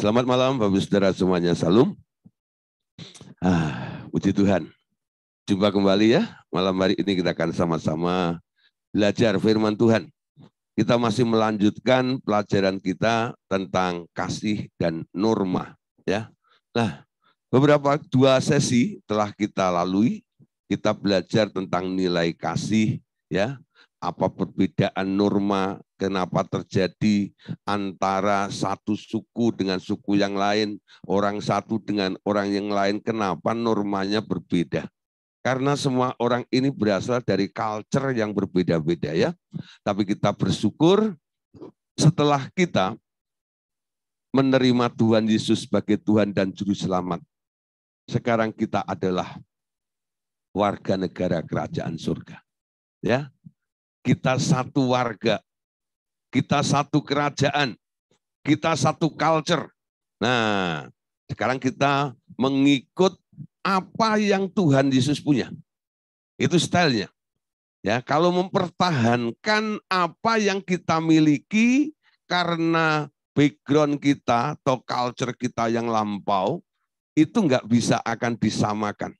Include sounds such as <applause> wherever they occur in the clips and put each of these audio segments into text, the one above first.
Selamat malam Bapak Saudara semuanya, salam. Ah, puji Tuhan. Jumpa kembali ya, malam hari ini kita akan sama-sama belajar firman Tuhan. Kita masih melanjutkan pelajaran kita tentang kasih dan norma. ya. Nah, beberapa dua sesi telah kita lalui, kita belajar tentang nilai kasih, ya, apa perbedaan norma kenapa terjadi antara satu suku dengan suku yang lain, orang satu dengan orang yang lain, kenapa normanya berbeda. Karena semua orang ini berasal dari culture yang berbeda-beda ya. Tapi kita bersyukur setelah kita menerima Tuhan Yesus sebagai Tuhan dan Juru Selamat, sekarang kita adalah warga negara kerajaan surga. Ya, kita satu warga kita satu kerajaan, kita satu culture. Nah, sekarang kita mengikut apa yang Tuhan Yesus punya. Itu stylenya. Ya, kalau mempertahankan apa yang kita miliki karena background kita atau culture kita yang lampau, itu nggak bisa akan disamakan.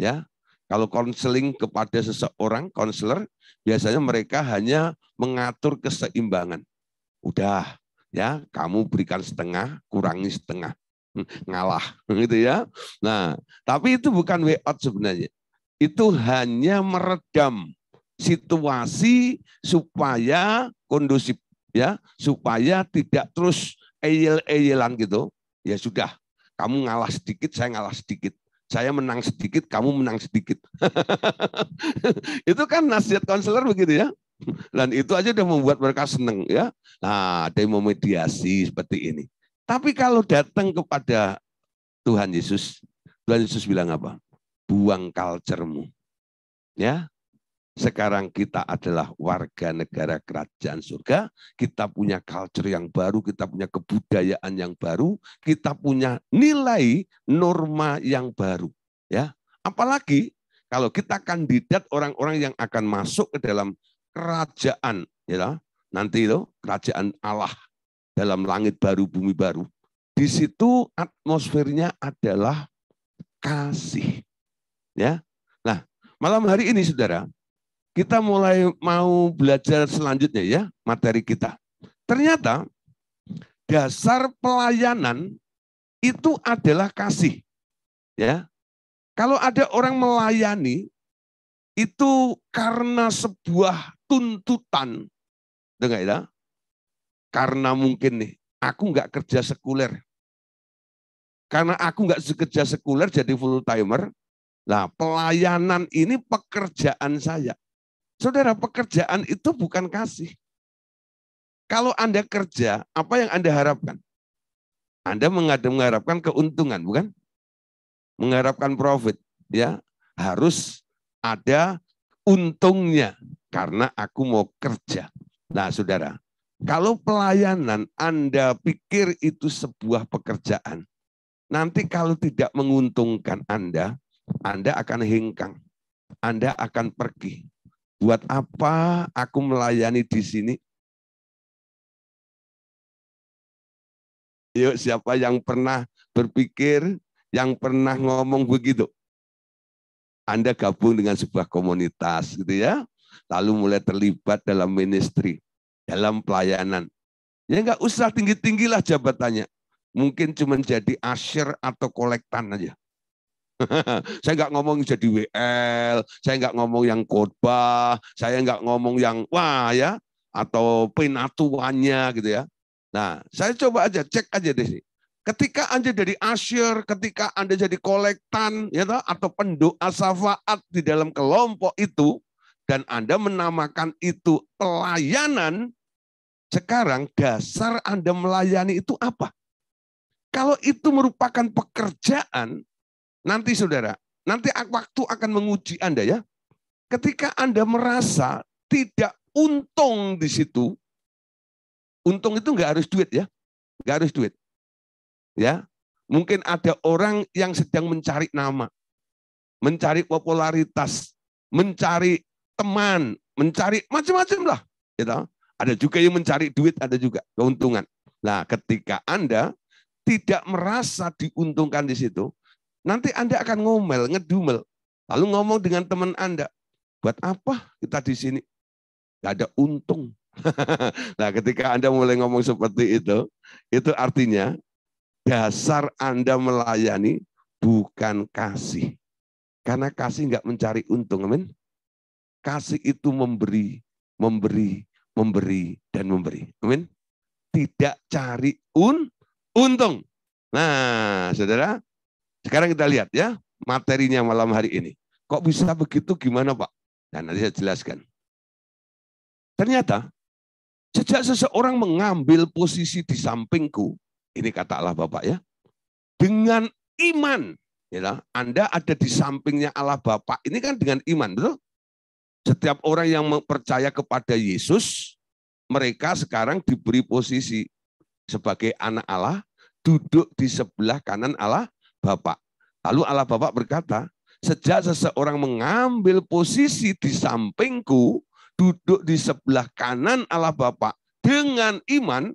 Ya, kalau konseling kepada seseorang, konselor, biasanya mereka hanya mengatur keseimbangan. Udah, ya kamu berikan setengah, kurangi setengah. Hmm, ngalah, <laughs> gitu ya. Nah, tapi itu bukan way out sebenarnya. Itu hanya meredam situasi supaya kondusif ya supaya tidak terus eyel-eyelan gitu ya sudah kamu ngalah sedikit saya ngalah sedikit saya menang sedikit, kamu menang sedikit. <laughs> itu kan nasihat konselor begitu ya. Dan itu aja udah membuat mereka seneng ya. Nah, ada yang memediasi seperti ini. Tapi kalau datang kepada Tuhan Yesus, Tuhan Yesus bilang apa? Buang culture-mu. Ya, sekarang kita adalah warga negara kerajaan surga, kita punya culture yang baru, kita punya kebudayaan yang baru, kita punya nilai norma yang baru, ya. Apalagi kalau kita kandidat orang-orang yang akan masuk ke dalam kerajaan, ya. Nanti itu kerajaan Allah dalam langit baru, bumi baru. Di situ atmosfernya adalah kasih. Ya. Nah, malam hari ini Saudara, kita mulai mau belajar selanjutnya ya materi kita. Ternyata dasar pelayanan itu adalah kasih. Ya. Kalau ada orang melayani itu karena sebuah tuntutan. Dengar ya? Karena mungkin nih, aku nggak kerja sekuler. Karena aku nggak kerja sekuler jadi full timer. Nah, pelayanan ini pekerjaan saya. Saudara, pekerjaan itu bukan kasih. Kalau Anda kerja, apa yang Anda harapkan? Anda mengharapkan keuntungan, bukan? Mengharapkan profit, ya. Harus ada untungnya karena aku mau kerja. Nah, Saudara, kalau pelayanan Anda pikir itu sebuah pekerjaan, nanti kalau tidak menguntungkan Anda, Anda akan hengkang. Anda akan pergi. Buat apa aku melayani di sini? Yuk, siapa yang pernah berpikir, yang pernah ngomong begitu? Anda gabung dengan sebuah komunitas gitu ya, lalu mulai terlibat dalam ministry, dalam pelayanan. Ya nggak usah tinggi-tinggilah jabatannya. Mungkin cuma jadi asyir atau kolektan aja. <laughs> saya nggak ngomong jadi WL, saya nggak ngomong yang khotbah, saya nggak ngomong yang wah ya atau penatuannya gitu ya. Nah, saya coba aja cek aja deh sih. Ketika Anda jadi asyir, ketika Anda jadi kolektan ya atau pendoa syafaat di dalam kelompok itu dan Anda menamakan itu pelayanan, sekarang dasar Anda melayani itu apa? Kalau itu merupakan pekerjaan, Nanti saudara, nanti waktu akan menguji Anda ya. Ketika Anda merasa tidak untung di situ, untung itu nggak harus duit ya, nggak harus duit. Ya, mungkin ada orang yang sedang mencari nama, mencari popularitas, mencari teman, mencari macam-macam lah. Gitu. Ada juga yang mencari duit, ada juga keuntungan. Nah, ketika Anda tidak merasa diuntungkan di situ, Nanti Anda akan ngomel, ngedumel. Lalu ngomong dengan teman Anda, buat apa kita di sini? Gak ada untung. <laughs> nah ketika Anda mulai ngomong seperti itu, itu artinya dasar Anda melayani bukan kasih. Karena kasih nggak mencari untung, amin. Kasih itu memberi, memberi, memberi, dan memberi. Amin. Tidak cari un, untung. Nah, saudara, sekarang kita lihat ya materinya malam hari ini. Kok bisa begitu gimana Pak? dan nah, nanti saya jelaskan. Ternyata sejak seseorang mengambil posisi di sampingku, ini kata Allah Bapak ya, dengan iman, ya, Anda ada di sampingnya Allah Bapak. Ini kan dengan iman, betul? Setiap orang yang percaya kepada Yesus, mereka sekarang diberi posisi sebagai anak Allah, duduk di sebelah kanan Allah Bapak. Lalu Allah Bapak berkata, sejak seseorang mengambil posisi di sampingku, duduk di sebelah kanan Allah Bapak dengan iman,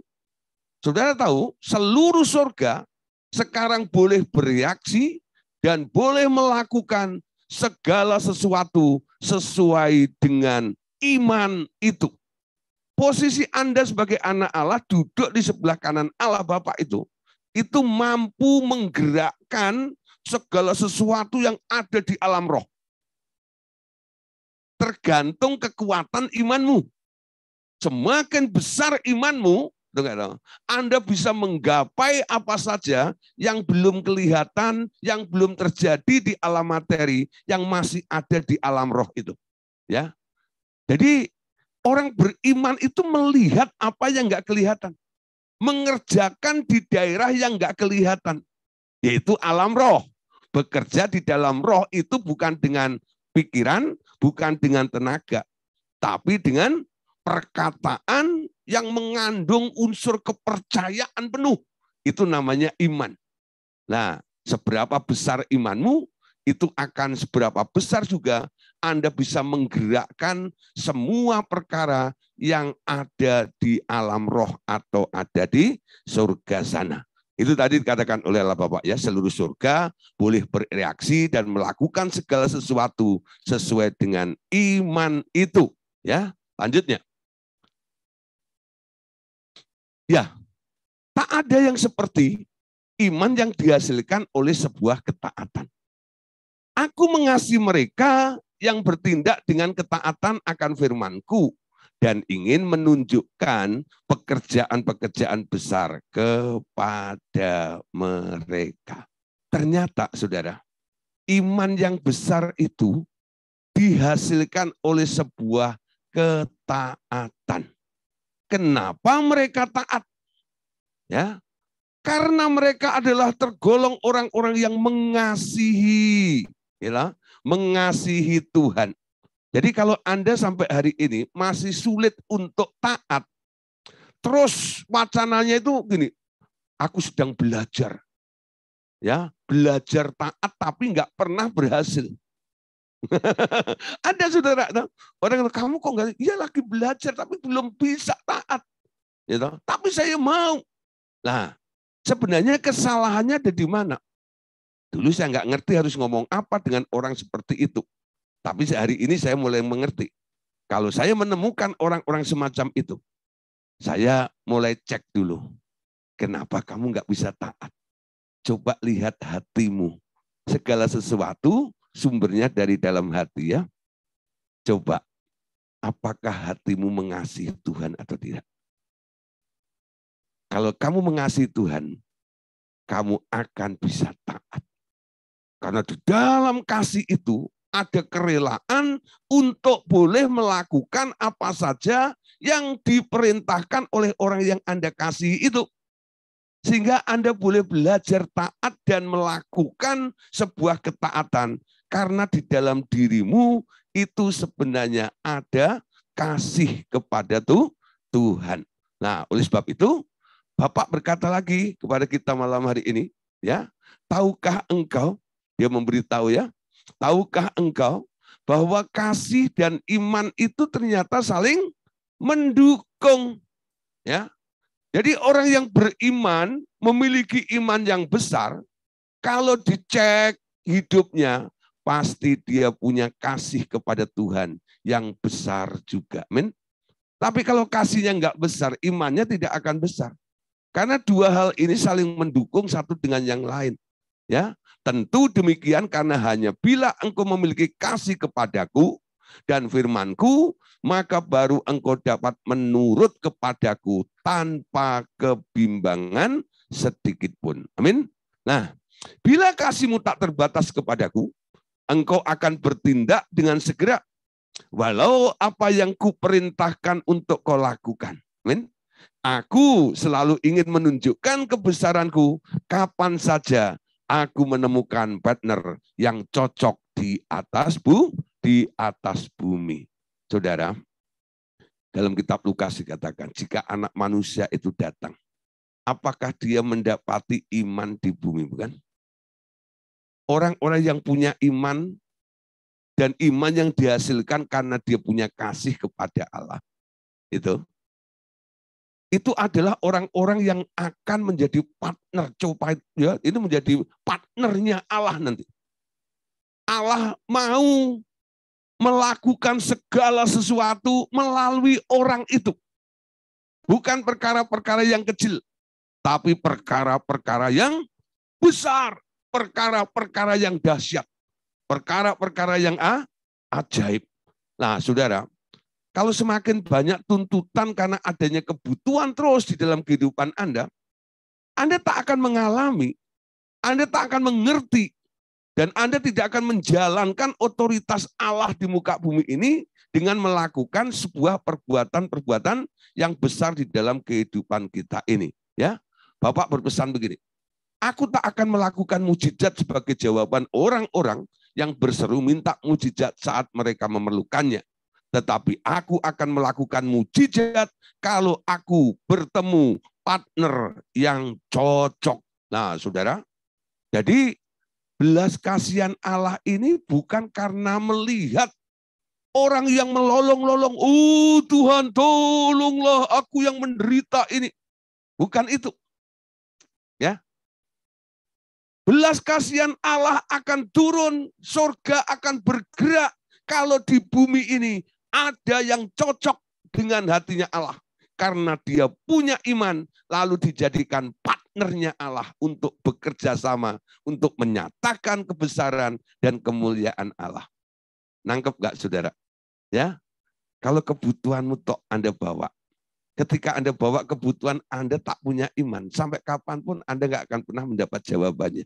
saudara tahu seluruh surga sekarang boleh bereaksi dan boleh melakukan segala sesuatu sesuai dengan iman itu. Posisi Anda sebagai anak Allah duduk di sebelah kanan Allah Bapak itu itu mampu menggerakkan segala sesuatu yang ada di alam roh. Tergantung kekuatan imanmu. Semakin besar imanmu, anda bisa menggapai apa saja yang belum kelihatan, yang belum terjadi di alam materi, yang masih ada di alam roh itu. Ya, jadi orang beriman itu melihat apa yang nggak kelihatan mengerjakan di daerah yang nggak kelihatan, yaitu alam roh. Bekerja di dalam roh itu bukan dengan pikiran, bukan dengan tenaga, tapi dengan perkataan yang mengandung unsur kepercayaan penuh. Itu namanya iman. Nah, seberapa besar imanmu, itu akan seberapa besar juga Anda bisa menggerakkan semua perkara yang ada di alam roh atau ada di surga sana. Itu tadi dikatakan oleh Allah Bapak ya, seluruh surga boleh bereaksi dan melakukan segala sesuatu sesuai dengan iman itu. Ya, lanjutnya. Ya, tak ada yang seperti iman yang dihasilkan oleh sebuah ketaatan. Aku mengasihi mereka yang bertindak dengan ketaatan akan firmanku dan ingin menunjukkan pekerjaan-pekerjaan besar kepada mereka. Ternyata, saudara, iman yang besar itu dihasilkan oleh sebuah ketaatan. Kenapa mereka taat? Ya, karena mereka adalah tergolong orang-orang yang mengasihi, ya, mengasihi Tuhan. Jadi kalau Anda sampai hari ini masih sulit untuk taat, terus wacananya itu gini, aku sedang belajar. Ya, belajar taat tapi nggak pernah berhasil. <laughs> Ada saudara, orang kamu kok nggak, iya lagi belajar tapi belum bisa taat. Ya, gitu. tapi saya mau. Nah, sebenarnya kesalahannya ada di mana? Dulu saya nggak ngerti harus ngomong apa dengan orang seperti itu. Tapi sehari ini saya mulai mengerti. Kalau saya menemukan orang-orang semacam itu, saya mulai cek dulu. Kenapa kamu nggak bisa taat? Coba lihat hatimu. Segala sesuatu sumbernya dari dalam hati ya. Coba, apakah hatimu mengasihi Tuhan atau tidak? Kalau kamu mengasihi Tuhan, kamu akan bisa taat. Karena di dalam kasih itu ada kerelaan untuk boleh melakukan apa saja yang diperintahkan oleh orang yang Anda kasihi itu. Sehingga Anda boleh belajar taat dan melakukan sebuah ketaatan. Karena di dalam dirimu itu sebenarnya ada kasih kepada tuh Tuhan. Nah, oleh sebab itu, Bapak berkata lagi kepada kita malam hari ini, ya, tahukah engkau, dia memberitahu ya, Tahukah engkau bahwa kasih dan iman itu ternyata saling mendukung. Ya. Jadi orang yang beriman memiliki iman yang besar, kalau dicek hidupnya pasti dia punya kasih kepada Tuhan yang besar juga. Men? Tapi kalau kasihnya enggak besar, imannya tidak akan besar. Karena dua hal ini saling mendukung satu dengan yang lain. Ya, Tentu demikian karena hanya bila engkau memiliki kasih kepadaku dan firmanku, maka baru engkau dapat menurut kepadaku tanpa kebimbangan sedikitpun. Amin. Nah, bila kasihmu tak terbatas kepadaku, engkau akan bertindak dengan segera walau apa yang kuperintahkan untuk kau lakukan. Amin. Aku selalu ingin menunjukkan kebesaranku kapan saja aku menemukan partner yang cocok di atas bu, di atas bumi. Saudara, dalam kitab Lukas dikatakan, jika anak manusia itu datang, apakah dia mendapati iman di bumi, bukan? Orang-orang yang punya iman dan iman yang dihasilkan karena dia punya kasih kepada Allah. Itu itu adalah orang-orang yang akan menjadi partner coba ya ini menjadi partnernya Allah nanti Allah mau melakukan segala sesuatu melalui orang itu bukan perkara-perkara yang kecil tapi perkara-perkara yang besar perkara-perkara yang dahsyat perkara-perkara yang ah, ajaib nah saudara kalau semakin banyak tuntutan karena adanya kebutuhan terus di dalam kehidupan Anda, Anda tak akan mengalami, Anda tak akan mengerti, dan Anda tidak akan menjalankan otoritas Allah di muka bumi ini dengan melakukan sebuah perbuatan-perbuatan yang besar di dalam kehidupan kita ini. Ya, Bapak berpesan begini, aku tak akan melakukan mujizat sebagai jawaban orang-orang yang berseru minta mujizat saat mereka memerlukannya tetapi aku akan melakukan mujizat kalau aku bertemu partner yang cocok. Nah, saudara, jadi belas kasihan Allah ini bukan karena melihat orang yang melolong-lolong, "Oh Tuhan, tolonglah aku yang menderita ini." Bukan itu. Ya. Belas kasihan Allah akan turun, surga akan bergerak kalau di bumi ini ada yang cocok dengan hatinya Allah karena dia punya iman lalu dijadikan partnernya Allah untuk bekerja sama untuk menyatakan kebesaran dan kemuliaan Allah. Nangkep gak saudara? Ya, kalau kebutuhanmu tok Anda bawa. Ketika Anda bawa kebutuhan Anda tak punya iman. Sampai kapanpun Anda nggak akan pernah mendapat jawabannya.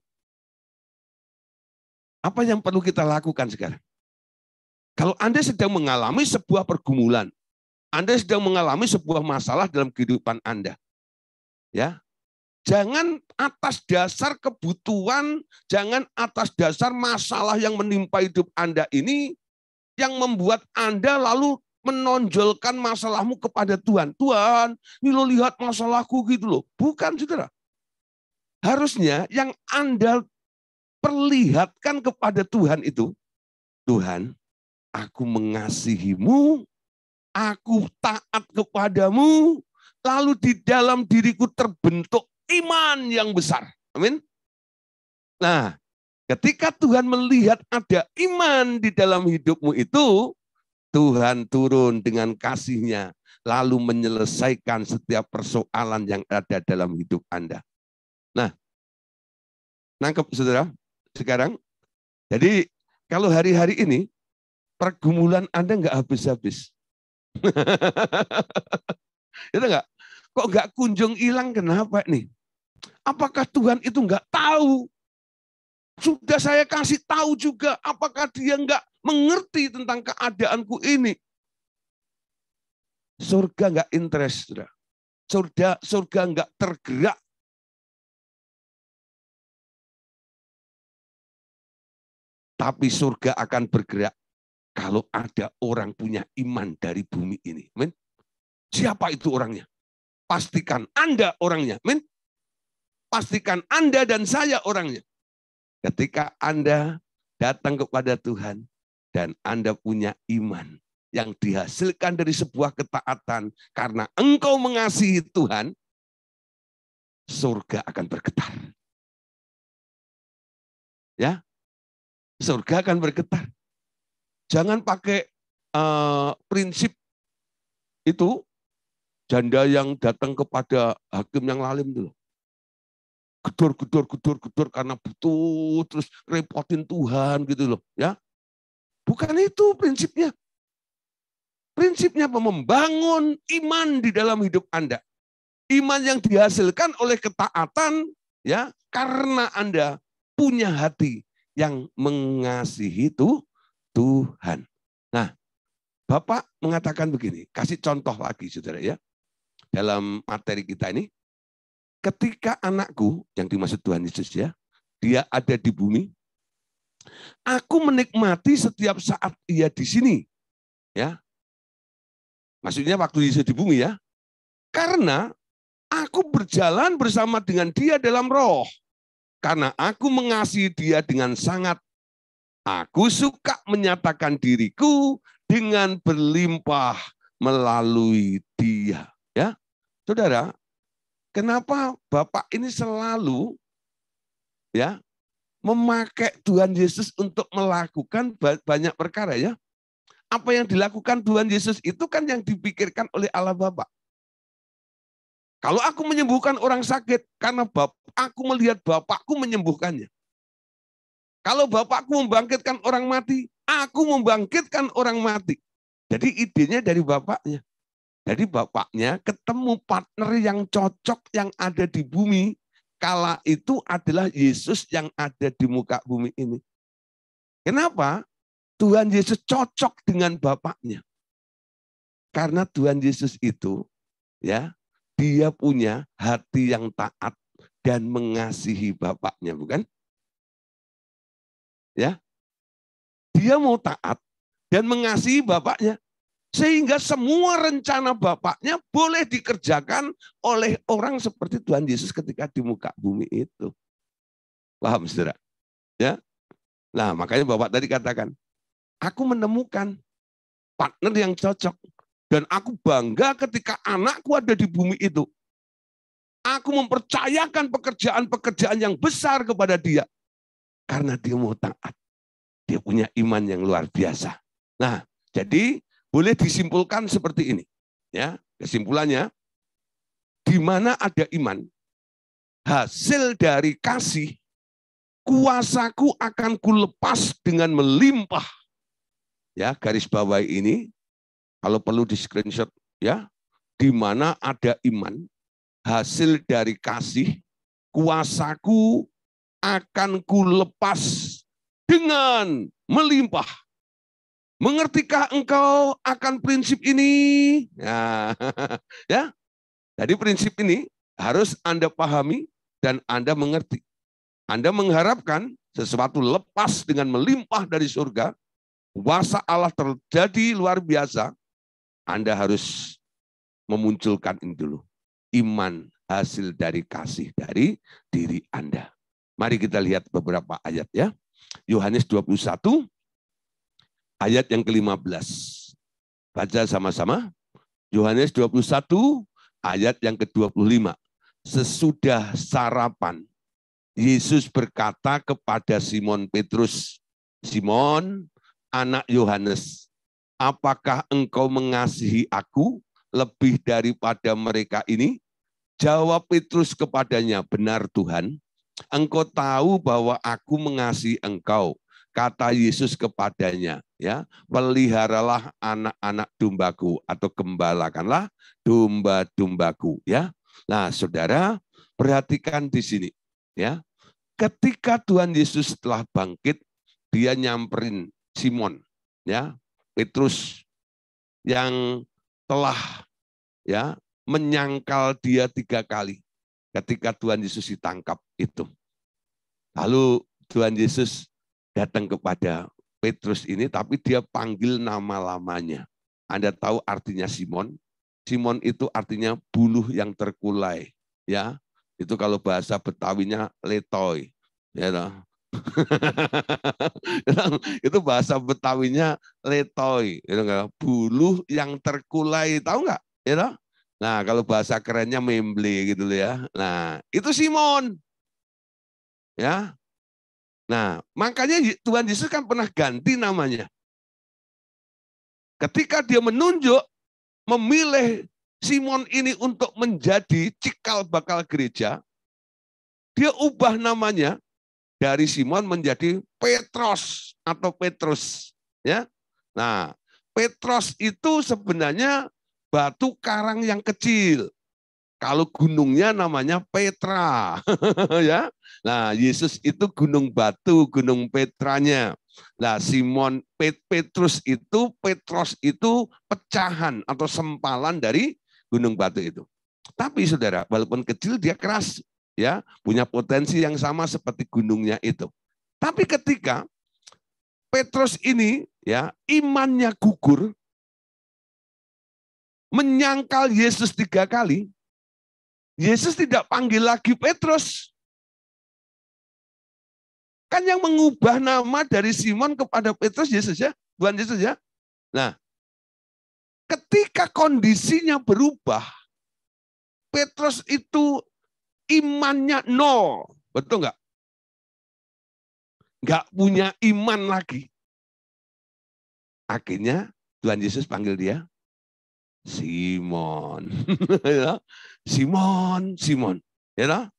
Apa yang perlu kita lakukan sekarang? Kalau Anda sedang mengalami sebuah pergumulan, Anda sedang mengalami sebuah masalah dalam kehidupan Anda. Ya. Jangan atas dasar kebutuhan, jangan atas dasar masalah yang menimpa hidup Anda ini yang membuat Anda lalu menonjolkan masalahmu kepada Tuhan. Tuhan, ini lo lihat masalahku gitu loh. Bukan, saudara. Harusnya yang Anda perlihatkan kepada Tuhan itu, Tuhan, aku mengasihimu, aku taat kepadamu, lalu di dalam diriku terbentuk iman yang besar. Amin. Nah, ketika Tuhan melihat ada iman di dalam hidupmu itu, Tuhan turun dengan kasihnya, lalu menyelesaikan setiap persoalan yang ada dalam hidup Anda. Nah, nangkep saudara sekarang. Jadi kalau hari-hari ini pergumulan Anda nggak habis-habis. <laughs> itu iya enggak. Kok nggak kunjung hilang kenapa nih? Apakah Tuhan itu nggak tahu? Sudah saya kasih tahu juga, apakah dia nggak mengerti tentang keadaanku ini? Surga nggak interest, sudah. Surga, surga nggak tergerak tapi surga akan bergerak kalau ada orang punya iman dari bumi ini. Amin. Siapa itu orangnya? Pastikan Anda orangnya. Amin. Pastikan Anda dan saya orangnya. Ketika Anda datang kepada Tuhan dan Anda punya iman yang dihasilkan dari sebuah ketaatan karena engkau mengasihi Tuhan, surga akan bergetar. Ya. Surga akan bergetar. Jangan pakai uh, prinsip itu janda yang datang kepada hakim yang lalim dulu Gedor, gedor, gedor, gedor karena butuh, terus repotin Tuhan gitu loh. ya Bukan itu prinsipnya. Prinsipnya membangun iman di dalam hidup Anda. Iman yang dihasilkan oleh ketaatan ya karena Anda punya hati yang mengasihi itu Tuhan. Nah, Bapak mengatakan begini, kasih contoh lagi saudara ya. Dalam materi kita ini, ketika anakku, yang dimaksud Tuhan Yesus ya, dia ada di bumi, aku menikmati setiap saat ia di sini. Ya. Maksudnya waktu Yesus di bumi ya. Karena aku berjalan bersama dengan dia dalam roh. Karena aku mengasihi dia dengan sangat Aku suka menyatakan diriku dengan berlimpah melalui dia. Ya, Saudara, kenapa Bapak ini selalu ya memakai Tuhan Yesus untuk melakukan banyak perkara ya. Apa yang dilakukan Tuhan Yesus itu kan yang dipikirkan oleh Allah Bapa. Kalau aku menyembuhkan orang sakit karena Bapak, aku melihat Bapakku menyembuhkannya. Kalau bapakku membangkitkan orang mati, aku membangkitkan orang mati. Jadi idenya dari bapaknya. Jadi bapaknya ketemu partner yang cocok yang ada di bumi. Kala itu adalah Yesus yang ada di muka bumi ini. Kenapa? Tuhan Yesus cocok dengan bapaknya. Karena Tuhan Yesus itu ya, dia punya hati yang taat dan mengasihi bapaknya, bukan? ya dia mau taat dan mengasihi bapaknya sehingga semua rencana bapaknya boleh dikerjakan oleh orang seperti Tuhan Yesus ketika di muka bumi itu. Paham saudara? Ya. Nah, makanya Bapak tadi katakan, aku menemukan partner yang cocok dan aku bangga ketika anakku ada di bumi itu. Aku mempercayakan pekerjaan-pekerjaan yang besar kepada dia karena dia mau taat. Dia punya iman yang luar biasa. Nah, jadi boleh disimpulkan seperti ini. Ya, kesimpulannya di mana ada iman, hasil dari kasih, kuasaku akan kulepas dengan melimpah. Ya, garis bawah ini, kalau perlu di screenshot, ya, di mana ada iman, hasil dari kasih, kuasaku akan kulepas dengan melimpah. Mengertikah engkau akan prinsip ini? Ya. <laughs> ya. Jadi prinsip ini harus Anda pahami dan Anda mengerti. Anda mengharapkan sesuatu lepas dengan melimpah dari surga, kuasa Allah terjadi luar biasa, Anda harus memunculkan ini dulu. Iman hasil dari kasih dari diri Anda. Mari kita lihat beberapa ayat ya. Yohanes 21 ayat yang ke-15. Baca sama-sama. Yohanes 21 ayat yang ke-25. Sesudah sarapan, Yesus berkata kepada Simon Petrus, Simon, anak Yohanes, apakah engkau mengasihi aku lebih daripada mereka ini? Jawab Petrus kepadanya, benar Tuhan, engkau tahu bahwa aku mengasihi engkau. Kata Yesus kepadanya, ya, peliharalah anak-anak dombaku atau gembalakanlah domba-dombaku, ya. Nah, Saudara, perhatikan di sini, ya. Ketika Tuhan Yesus telah bangkit, dia nyamperin Simon, ya, Petrus yang telah ya menyangkal dia tiga kali ketika Tuhan Yesus ditangkap itu. Lalu Tuhan Yesus datang kepada Petrus ini, tapi dia panggil nama lamanya. Anda tahu artinya Simon? Simon itu artinya buluh yang terkulai, ya. Itu kalau bahasa Betawinya letoy, ya. <laughs> itu bahasa Betawinya letoy, ya. buluh yang terkulai, tahu nggak? Ya. Nah, kalau bahasa kerennya memble gitu ya. Nah, itu Simon. Ya. Nah, makanya Tuhan Yesus kan pernah ganti namanya. Ketika dia menunjuk, memilih Simon ini untuk menjadi cikal bakal gereja, dia ubah namanya dari Simon menjadi Petros atau Petrus. Ya, Nah, Petros itu sebenarnya batu karang yang kecil. Kalau gunungnya namanya Petra, <laughs> ya. Nah, Yesus itu gunung batu, gunung Petranya. Nah, Simon Pet, Petrus itu, Petros itu pecahan atau sempalan dari gunung batu itu. Tapi saudara, walaupun kecil dia keras, ya punya potensi yang sama seperti gunungnya itu. Tapi ketika Petrus ini ya imannya gugur, menyangkal Yesus tiga kali, Yesus tidak panggil lagi Petrus, Kan yang mengubah nama dari Simon kepada Petrus Yesus ya, Tuhan Yesus ya. Nah, ketika kondisinya berubah, Petrus itu imannya nol. Betul nggak? Nggak punya iman lagi. Akhirnya Tuhan Yesus panggil dia Simon. <laughs> Ya Simon, Simon. Ya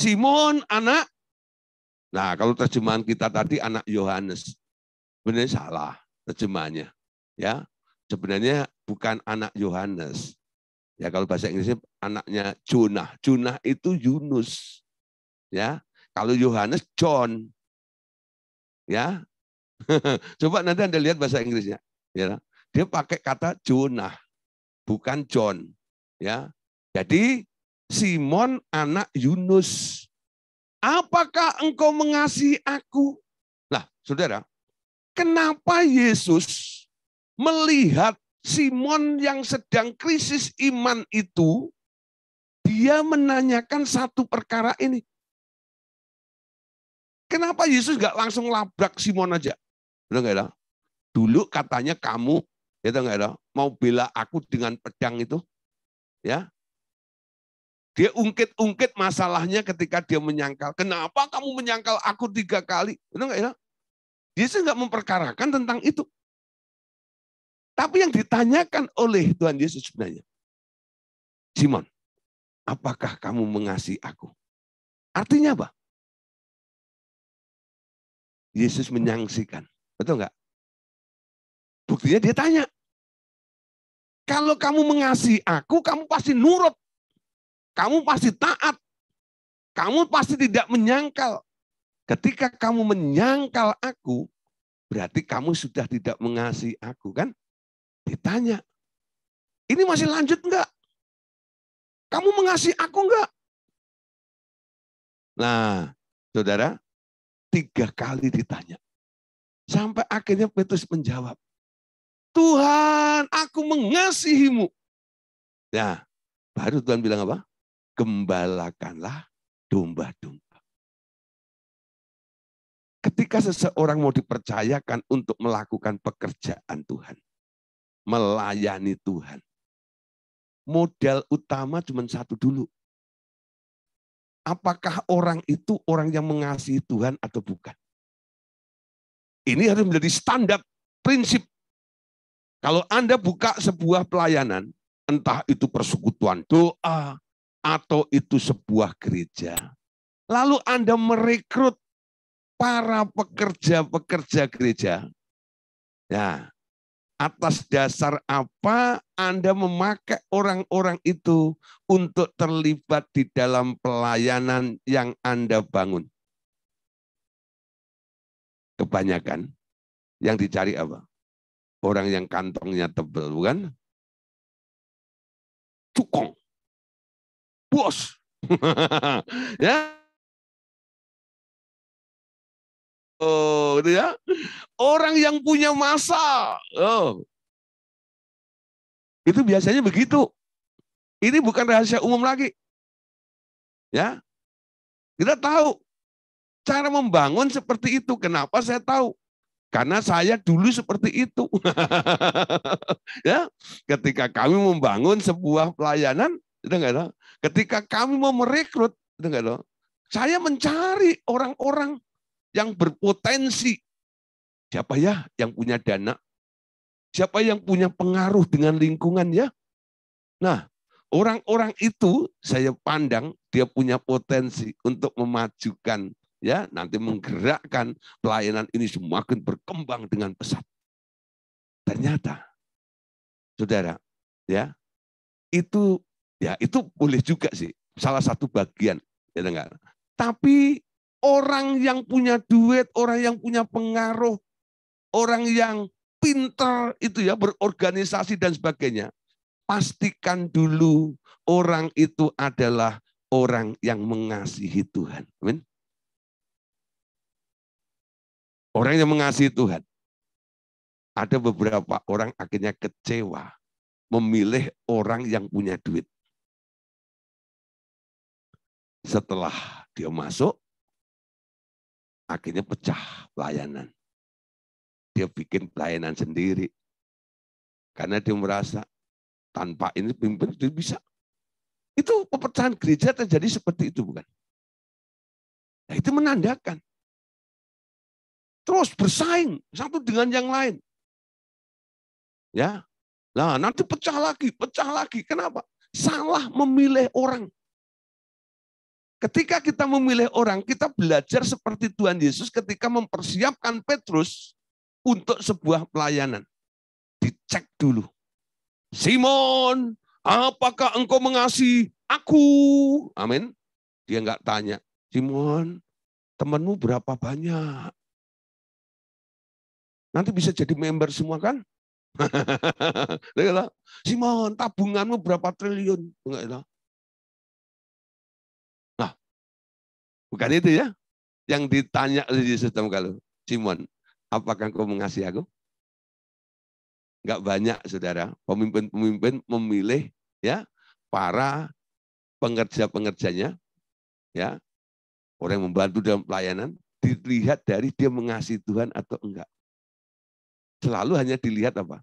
Simon anak Nah, kalau terjemahan kita tadi anak Yohanes, sebenarnya salah terjemahannya. Ya, sebenarnya bukan anak Yohanes. Ya, kalau bahasa Inggrisnya anaknya Junah Junah itu Yunus. Ya, kalau Yohanes John. Ya. <laughs> Coba nanti Anda lihat bahasa Inggrisnya. Ya. Dia pakai kata Junah bukan John. Ya. Jadi Simon anak Yunus apakah engkau mengasihi aku? Lah, saudara, kenapa Yesus melihat Simon yang sedang krisis iman itu, dia menanyakan satu perkara ini. Kenapa Yesus gak langsung labrak Simon aja? Benar nggak ya? Dulu katanya kamu, ya nggak ya, mau bela aku dengan pedang itu, ya dia ungkit-ungkit masalahnya ketika dia menyangkal. Kenapa kamu menyangkal aku tiga kali? Benar nggak ya? Dia sih nggak memperkarakan tentang itu. Tapi yang ditanyakan oleh Tuhan Yesus sebenarnya, Simon, apakah kamu mengasihi aku? Artinya apa? Yesus menyangsikan. Betul nggak? Buktinya dia tanya. Kalau kamu mengasihi aku, kamu pasti nurut kamu pasti taat. Kamu pasti tidak menyangkal. Ketika kamu menyangkal aku, berarti kamu sudah tidak mengasihi aku kan? Ditanya, ini masih lanjut enggak? Kamu mengasihi aku enggak? Nah, saudara, tiga kali ditanya. Sampai akhirnya Petrus menjawab, Tuhan, aku mengasihimu. Ya, baru Tuhan bilang apa? gembalakanlah domba-domba. Ketika seseorang mau dipercayakan untuk melakukan pekerjaan Tuhan, melayani Tuhan, modal utama cuma satu dulu. Apakah orang itu orang yang mengasihi Tuhan atau bukan? Ini harus menjadi standar prinsip. Kalau Anda buka sebuah pelayanan, entah itu persekutuan doa, atau itu sebuah gereja. Lalu Anda merekrut para pekerja-pekerja gereja. Ya, atas dasar apa Anda memakai orang-orang itu untuk terlibat di dalam pelayanan yang Anda bangun? Kebanyakan yang dicari apa? Orang yang kantongnya tebal, bukan? Cukong bos. <laughs> ya. Oh, itu ya. Orang yang punya masa. Oh. Itu biasanya begitu. Ini bukan rahasia umum lagi. Ya. Kita tahu cara membangun seperti itu. Kenapa saya tahu? Karena saya dulu seperti itu. <laughs> ya, ketika kami membangun sebuah pelayanan, kita enggak tahu. Ketika kami mau merekrut, enggak loh, saya mencari orang-orang yang berpotensi. Siapa ya yang punya dana? Siapa yang punya pengaruh dengan lingkungan ya? Nah, orang-orang itu saya pandang dia punya potensi untuk memajukan ya, nanti menggerakkan pelayanan ini semakin berkembang dengan pesat. Ternyata Saudara, ya, itu Ya, itu boleh juga sih. Salah satu bagian, ya enggak? Tapi orang yang punya duit, orang yang punya pengaruh, orang yang pinter itu ya berorganisasi dan sebagainya. Pastikan dulu orang itu adalah orang yang mengasihi Tuhan. Amin. Orang yang mengasihi Tuhan. Ada beberapa orang akhirnya kecewa memilih orang yang punya duit. Setelah dia masuk, akhirnya pecah pelayanan. Dia bikin pelayanan sendiri. Karena dia merasa tanpa ini pimpin dia bisa. Itu pepecahan gereja terjadi seperti itu, bukan? Nah, itu menandakan. Terus bersaing satu dengan yang lain. Ya, Nah, nanti pecah lagi, pecah lagi. Kenapa? Salah memilih orang. Ketika kita memilih orang, kita belajar seperti Tuhan Yesus ketika mempersiapkan Petrus untuk sebuah pelayanan. Dicek dulu. Simon, apakah engkau mengasihi aku? Amin. Dia enggak tanya, Simon, temanmu berapa banyak? Nanti bisa jadi member semua kan? <laughs> Simon, tabunganmu berapa triliun? Enggak Bukan itu ya. Yang ditanya oleh Yesus dalam kalau Simon, apakah engkau mengasihi aku? Enggak banyak saudara, pemimpin-pemimpin memilih ya para pengerja-pengerjanya ya orang yang membantu dalam pelayanan dilihat dari dia mengasihi Tuhan atau enggak. Selalu hanya dilihat apa?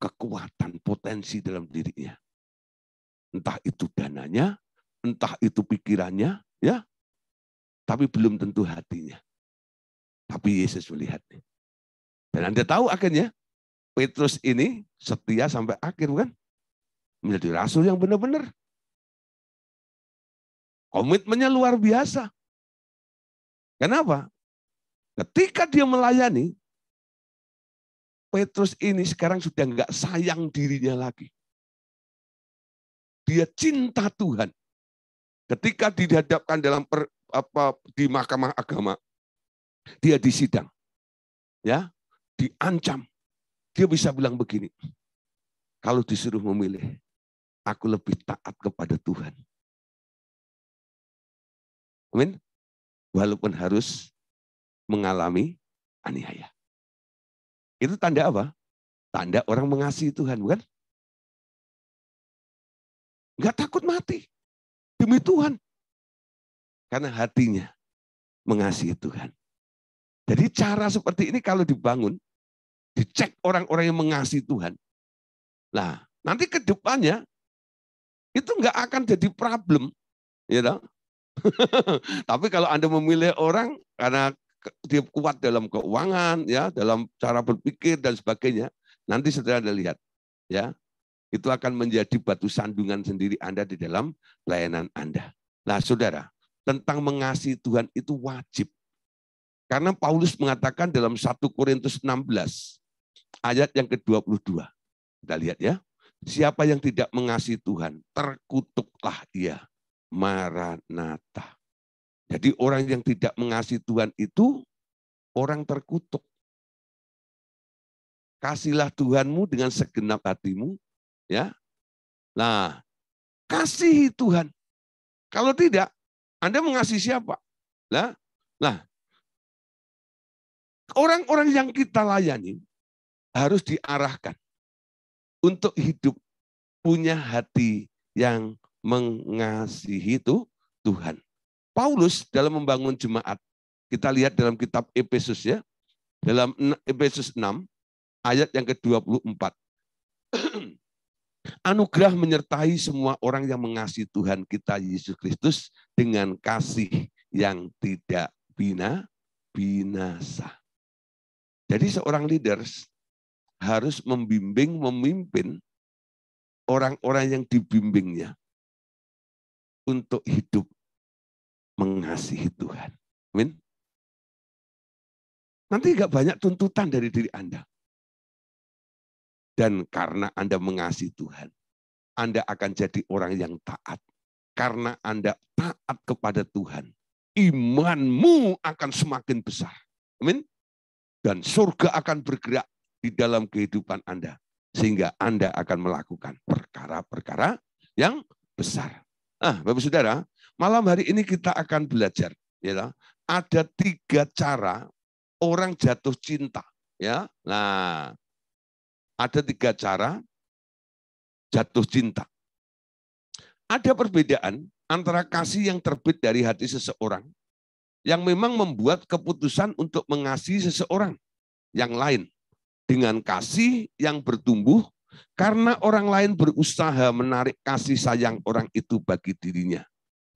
Kekuatan, potensi dalam dirinya. Entah itu dananya, entah itu pikirannya, ya, tapi belum tentu hatinya. Tapi Yesus melihatnya. Dan Anda tahu akhirnya, Petrus ini setia sampai akhir, bukan? Menjadi rasul yang benar-benar. Komitmennya luar biasa. Kenapa? Ketika dia melayani, Petrus ini sekarang sudah nggak sayang dirinya lagi. Dia cinta Tuhan. Ketika dihadapkan dalam per, apa di Mahkamah Agama. Dia disidang. Ya, diancam. Dia bisa bilang begini. Kalau disuruh memilih, aku lebih taat kepada Tuhan. Amin. Walaupun harus mengalami aniaya. Itu tanda apa? Tanda orang mengasihi Tuhan, bukan? nggak takut mati. Demi Tuhan, karena hatinya mengasihi Tuhan. Jadi cara seperti ini kalau dibangun, dicek orang-orang yang mengasihi Tuhan. Nah, nanti ke depannya itu nggak akan jadi problem, ya you know? <laughs> Tapi kalau Anda memilih orang karena dia kuat dalam keuangan, ya, dalam cara berpikir dan sebagainya, nanti setelah Anda lihat, ya, itu akan menjadi batu sandungan sendiri Anda di dalam pelayanan Anda. Nah, saudara, tentang mengasihi Tuhan itu wajib. Karena Paulus mengatakan dalam 1 Korintus 16 ayat yang ke-22. Kita lihat ya. Siapa yang tidak mengasihi Tuhan, terkutuklah ia. Maranatha. Jadi orang yang tidak mengasihi Tuhan itu orang terkutuk. Kasihlah Tuhanmu dengan segenap hatimu, ya. Nah, kasihi Tuhan. Kalau tidak, anda mengasihi siapa? Lah, lah. Orang-orang yang kita layani harus diarahkan untuk hidup punya hati yang mengasihi itu Tuhan. Paulus dalam membangun jemaat, kita lihat dalam kitab Efesus ya, dalam Efesus 6 ayat yang ke-24. <clears throat> Anugerah menyertai semua orang yang mengasihi Tuhan kita Yesus Kristus dengan kasih yang tidak bina binasa. Jadi seorang leaders harus membimbing, memimpin orang-orang yang dibimbingnya untuk hidup mengasihi Tuhan. Amin. Nanti gak banyak tuntutan dari diri Anda. Dan karena Anda mengasihi Tuhan, Anda akan jadi orang yang taat. Karena Anda taat kepada Tuhan, imanmu akan semakin besar. Amin. Dan surga akan bergerak di dalam kehidupan Anda. Sehingga Anda akan melakukan perkara-perkara yang besar. Nah, Bapak Saudara, malam hari ini kita akan belajar. Ya, ada tiga cara orang jatuh cinta. Ya, nah ada tiga cara jatuh cinta. Ada perbedaan antara kasih yang terbit dari hati seseorang yang memang membuat keputusan untuk mengasihi seseorang yang lain dengan kasih yang bertumbuh karena orang lain berusaha menarik kasih sayang orang itu bagi dirinya.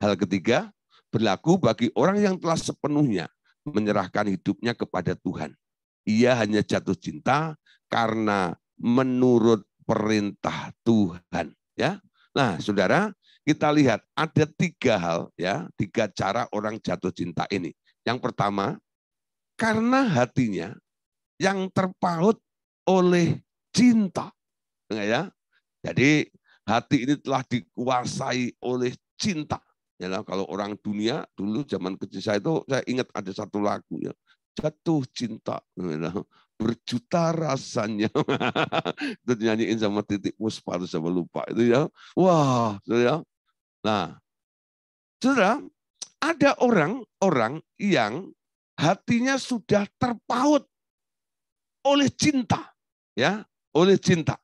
Hal ketiga, berlaku bagi orang yang telah sepenuhnya menyerahkan hidupnya kepada Tuhan. Ia hanya jatuh cinta karena menurut perintah Tuhan. Ya, nah saudara kita lihat ada tiga hal ya, tiga cara orang jatuh cinta ini. Yang pertama karena hatinya yang terpaut oleh cinta, ya. Jadi hati ini telah dikuasai oleh cinta. Ya, kalau orang dunia dulu zaman kecil saya itu saya ingat ada satu lagu ya jatuh cinta berjuta rasanya. <laughs> itu dinyanyiin sama titik puspa itu sama lupa itu ya. Wah, saudara. Ya. Nah, saudara, ada orang-orang yang hatinya sudah terpaut oleh cinta, ya, oleh cinta.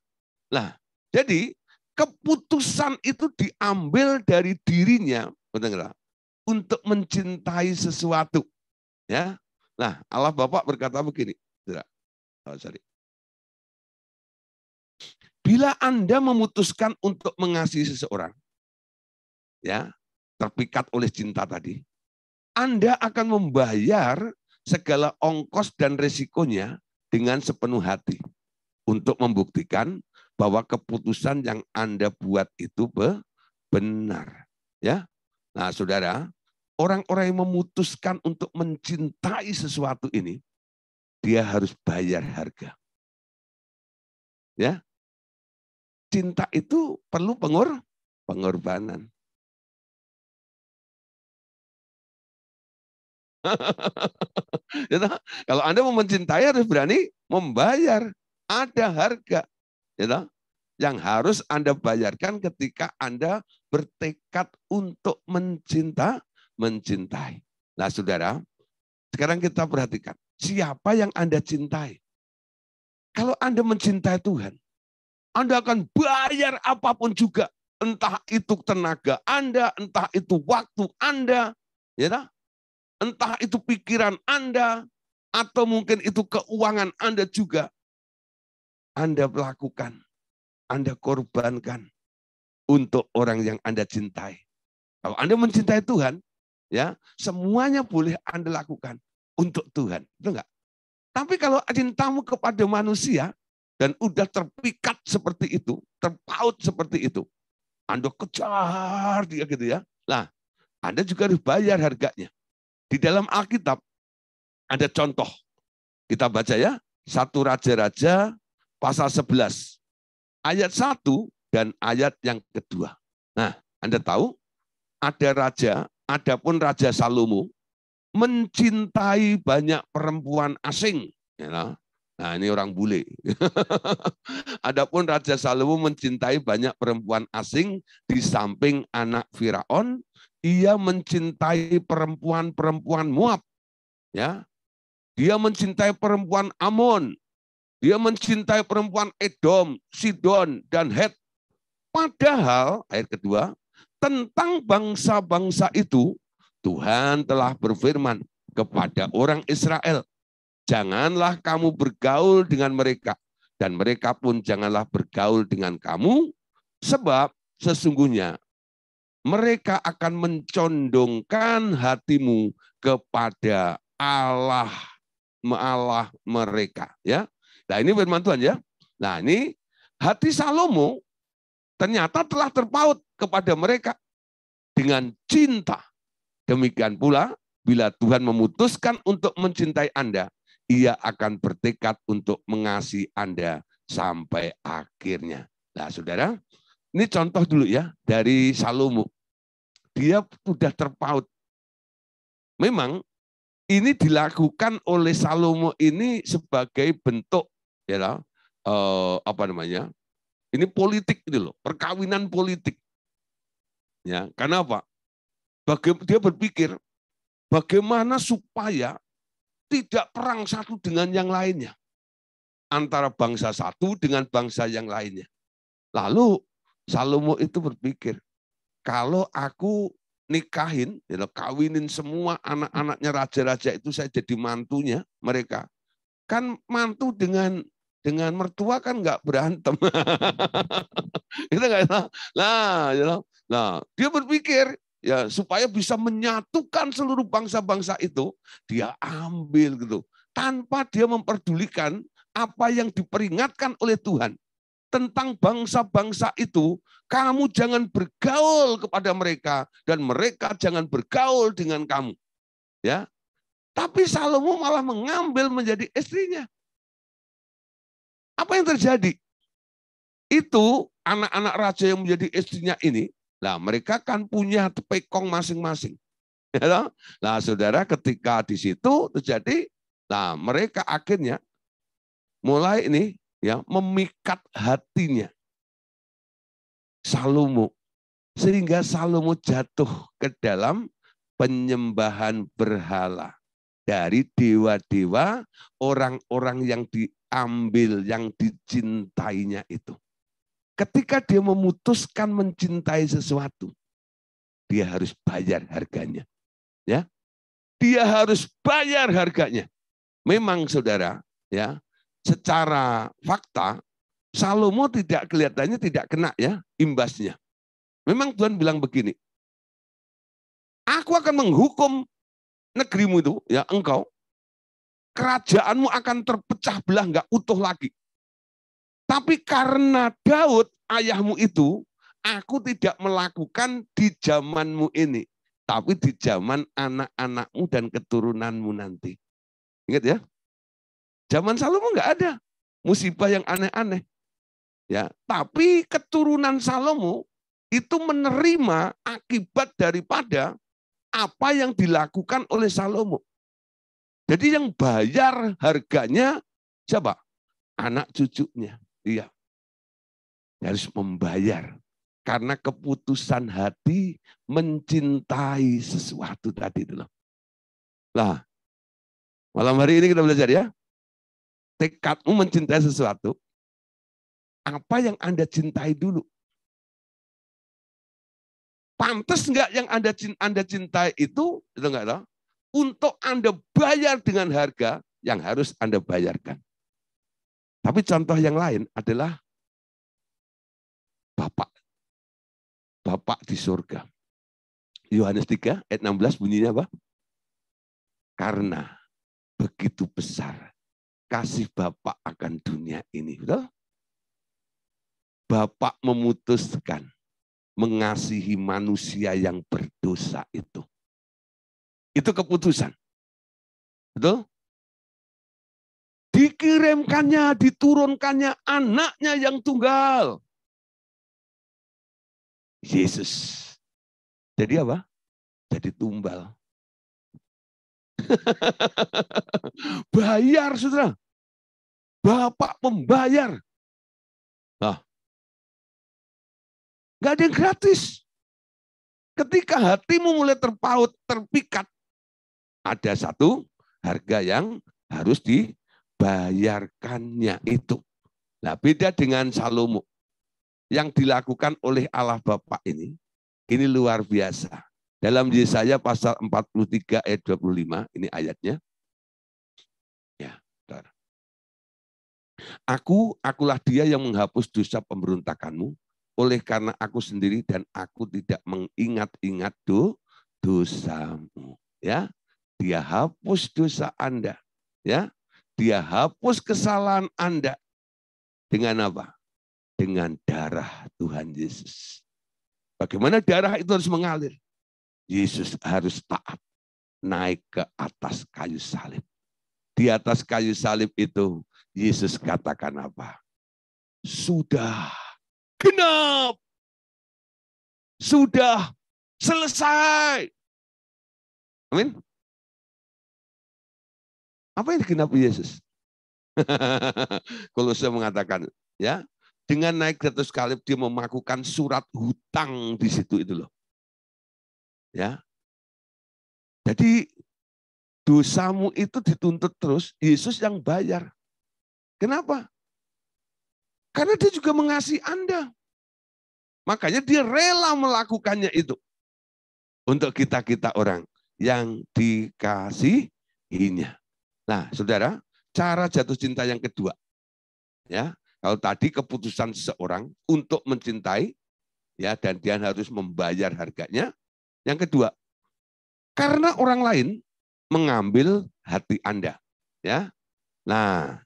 Nah, jadi keputusan itu diambil dari dirinya, untuk mencintai sesuatu, ya. Nah, Allah Bapak berkata begini, sorry. Bila Anda memutuskan untuk mengasihi seseorang, ya terpikat oleh cinta tadi, Anda akan membayar segala ongkos dan resikonya dengan sepenuh hati untuk membuktikan bahwa keputusan yang Anda buat itu benar. Ya, Nah, saudara, orang-orang yang memutuskan untuk mencintai sesuatu ini, dia harus bayar harga. Ya. Cinta itu perlu pengor pengorbanan. <laughs> Ya kalau Anda mau mencintai harus berani membayar. Ada harga. Ya yang harus Anda bayarkan ketika Anda bertekad untuk mencinta, mencintai. Nah, saudara, sekarang kita perhatikan siapa yang Anda cintai. Kalau Anda mencintai Tuhan, Anda akan bayar apapun juga. Entah itu tenaga Anda, entah itu waktu Anda, ya tak? entah itu pikiran Anda, atau mungkin itu keuangan Anda juga. Anda lakukan, Anda korbankan untuk orang yang Anda cintai. Kalau Anda mencintai Tuhan, ya semuanya boleh Anda lakukan untuk Tuhan. Betul enggak? Tapi kalau cintamu kepada manusia dan udah terpikat seperti itu, terpaut seperti itu, Anda kejar dia gitu ya. Nah, Anda juga harus bayar harganya. Di dalam Alkitab ada contoh. Kita baca ya, satu Raja-Raja pasal 11. Ayat 1 dan ayat yang kedua. Nah, Anda tahu ada raja, adapun Raja Salomo mencintai banyak perempuan asing. ya? Nah ini orang bule. <laughs> Adapun Raja Salomo mencintai banyak perempuan asing di samping anak Firaun, ia mencintai perempuan-perempuan Moab. Ya, dia mencintai perempuan Amon, dia mencintai perempuan Edom, Sidon, dan Het. Padahal ayat kedua tentang bangsa-bangsa itu Tuhan telah berfirman kepada orang Israel, janganlah kamu bergaul dengan mereka, dan mereka pun janganlah bergaul dengan kamu, sebab sesungguhnya mereka akan mencondongkan hatimu kepada Allah Allah mereka ya. Nah ini firman Tuhan ya. Nah ini hati Salomo ternyata telah terpaut kepada mereka dengan cinta Demikian pula, bila Tuhan memutuskan untuk mencintai Anda, ia akan bertekad untuk mengasihi Anda sampai akhirnya. Nah, saudara, ini contoh dulu ya dari Salomo. Dia sudah terpaut. Memang ini dilakukan oleh Salomo ini sebagai bentuk ya lah, eh, apa namanya? Ini politik ini gitu loh, perkawinan politik. Ya, karena apa? Bagaimana, dia berpikir, bagaimana supaya tidak perang satu dengan yang lainnya. Antara bangsa satu dengan bangsa yang lainnya. Lalu Salomo itu berpikir, kalau aku nikahin, ya kawinin semua anak-anaknya raja-raja itu saya jadi mantunya mereka. Kan mantu dengan dengan mertua kan nggak berantem. itu nggak nah, nah, dia berpikir ya supaya bisa menyatukan seluruh bangsa-bangsa itu dia ambil gitu tanpa dia memperdulikan apa yang diperingatkan oleh Tuhan tentang bangsa-bangsa itu kamu jangan bergaul kepada mereka dan mereka jangan bergaul dengan kamu ya tapi Salomo malah mengambil menjadi istrinya apa yang terjadi itu anak-anak raja yang menjadi istrinya ini Nah, mereka kan punya pekong masing-masing. Nah, <laughs> saudara, ketika di situ terjadi, nah mereka akhirnya mulai ini ya memikat hatinya Salomo sehingga Salomo jatuh ke dalam penyembahan berhala dari dewa-dewa orang-orang yang diambil yang dicintainya itu. Ketika dia memutuskan mencintai sesuatu, dia harus bayar harganya. Ya. Dia harus bayar harganya. Memang Saudara, ya, secara fakta Salomo tidak kelihatannya tidak kena ya imbasnya. Memang Tuhan bilang begini. Aku akan menghukum negerimu itu, ya engkau. Kerajaanmu akan terpecah belah, nggak utuh lagi. Tapi karena Daud ayahmu itu, aku tidak melakukan di zamanmu ini, tapi di zaman anak-anakmu dan keturunanmu nanti. Ingat ya, zaman Salomo nggak ada musibah yang aneh-aneh. Ya, tapi keturunan Salomo itu menerima akibat daripada apa yang dilakukan oleh Salomo. Jadi yang bayar harganya siapa? Anak cucunya. Iya. Harus membayar. Karena keputusan hati mencintai sesuatu tadi itu loh. Nah, malam hari ini kita belajar ya. Tekadmu mencintai sesuatu. Apa yang Anda cintai dulu? pantas enggak yang anda anda cintai itu itu enggak tahu untuk anda bayar dengan harga yang harus anda bayarkan tapi contoh yang lain adalah Bapak. Bapak di surga. Yohanes 3 ayat 16 bunyinya apa? Karena begitu besar kasih Bapak akan dunia ini. Betul? Bapak memutuskan mengasihi manusia yang berdosa itu. Itu keputusan. Betul? dikirimkannya, diturunkannya anaknya yang tunggal. Yesus. Jadi apa? Jadi tumbal. <laughs> Bayar, saudara. Bapak membayar. Nah, Gak ada yang gratis. Ketika hatimu mulai terpaut, terpikat, ada satu harga yang harus di bayarkannya itu. Nah, beda dengan Salomo. Yang dilakukan oleh Allah Bapa ini, ini luar biasa. Dalam Yesaya pasal 43 ayat 25, ini ayatnya. Ya, bentar. Aku, akulah dia yang menghapus dosa pemberontakanmu, oleh karena aku sendiri dan aku tidak mengingat-ingat do, dosamu. Ya, dia hapus dosa Anda. Ya, dia hapus kesalahan Anda. Dengan apa? Dengan darah Tuhan Yesus. Bagaimana darah itu harus mengalir? Yesus harus taat. Naik ke atas kayu salib. Di atas kayu salib itu, Yesus katakan apa? Sudah genap. Sudah selesai. Amin. Apa yang digenapi Yesus? <laughs> Kalau saya mengatakan, ya dengan naik ke atas kalib dia memakukan surat hutang di situ itu loh. Ya. Jadi dosamu itu dituntut terus, Yesus yang bayar. Kenapa? Karena dia juga mengasihi Anda. Makanya dia rela melakukannya itu. Untuk kita-kita orang yang dikasihinya. Nah, saudara, cara jatuh cinta yang kedua. Ya, kalau tadi keputusan seseorang untuk mencintai, ya, dan dia harus membayar harganya. Yang kedua, karena orang lain mengambil hati Anda. Ya, nah,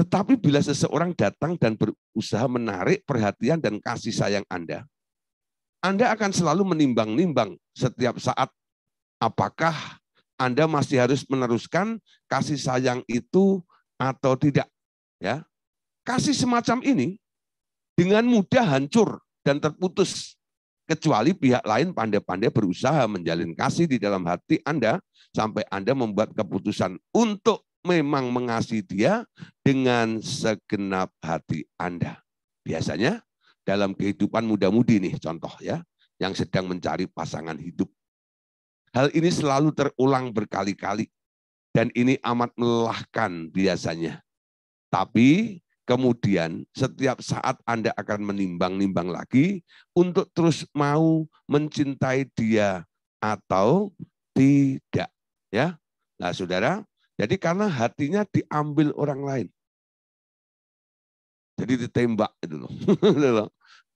tetapi bila seseorang datang dan berusaha menarik perhatian dan kasih sayang Anda, anda akan selalu menimbang-nimbang setiap saat apakah anda masih harus meneruskan kasih sayang itu atau tidak. Ya. Kasih semacam ini dengan mudah hancur dan terputus kecuali pihak lain pandai-pandai berusaha menjalin kasih di dalam hati Anda sampai Anda membuat keputusan untuk memang mengasihi dia dengan segenap hati Anda. Biasanya dalam kehidupan muda-mudi nih contoh ya, yang sedang mencari pasangan hidup. Hal ini selalu terulang berkali-kali dan ini amat melelahkan biasanya. Tapi kemudian setiap saat Anda akan menimbang-nimbang lagi untuk terus mau mencintai dia atau tidak, ya. Nah, Saudara, jadi karena hatinya diambil orang lain. Jadi ditembak itu <laughs> gitu loh.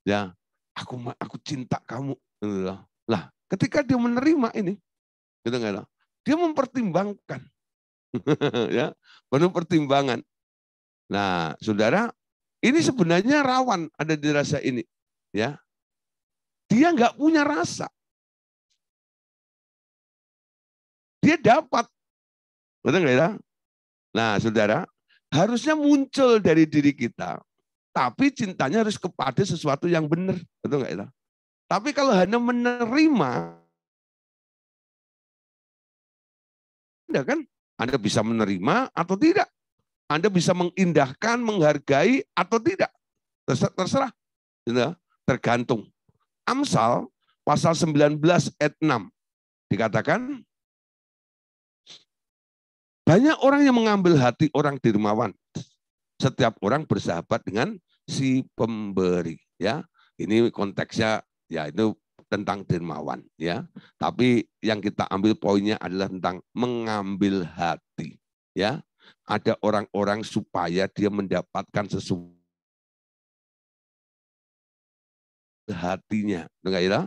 ya, aku aku cinta kamu. Gitu lah, Ketika dia menerima ini, gitu enggak Dia mempertimbangkan. <laughs> ya, penuh pertimbangan. Nah, Saudara, ini sebenarnya rawan ada di rasa ini, ya. Dia nggak punya rasa. Dia dapat. Betul nggak ya? Nah, Saudara, harusnya muncul dari diri kita. Tapi cintanya harus kepada sesuatu yang benar. Betul nggak ya? Tapi kalau hanya menerima, Anda ya kan, Anda bisa menerima atau tidak. Anda bisa mengindahkan, menghargai atau tidak. Terserah. Gitu. Tergantung. Amsal pasal 19 ayat 6 dikatakan banyak orang yang mengambil hati orang dermawan. Setiap orang bersahabat dengan si pemberi, ya. Ini konteksnya ya itu tentang dermawan ya. Tapi yang kita ambil poinnya adalah tentang mengambil hati ya. Ada orang-orang supaya dia mendapatkan sesuatu hatinya, enggak ya?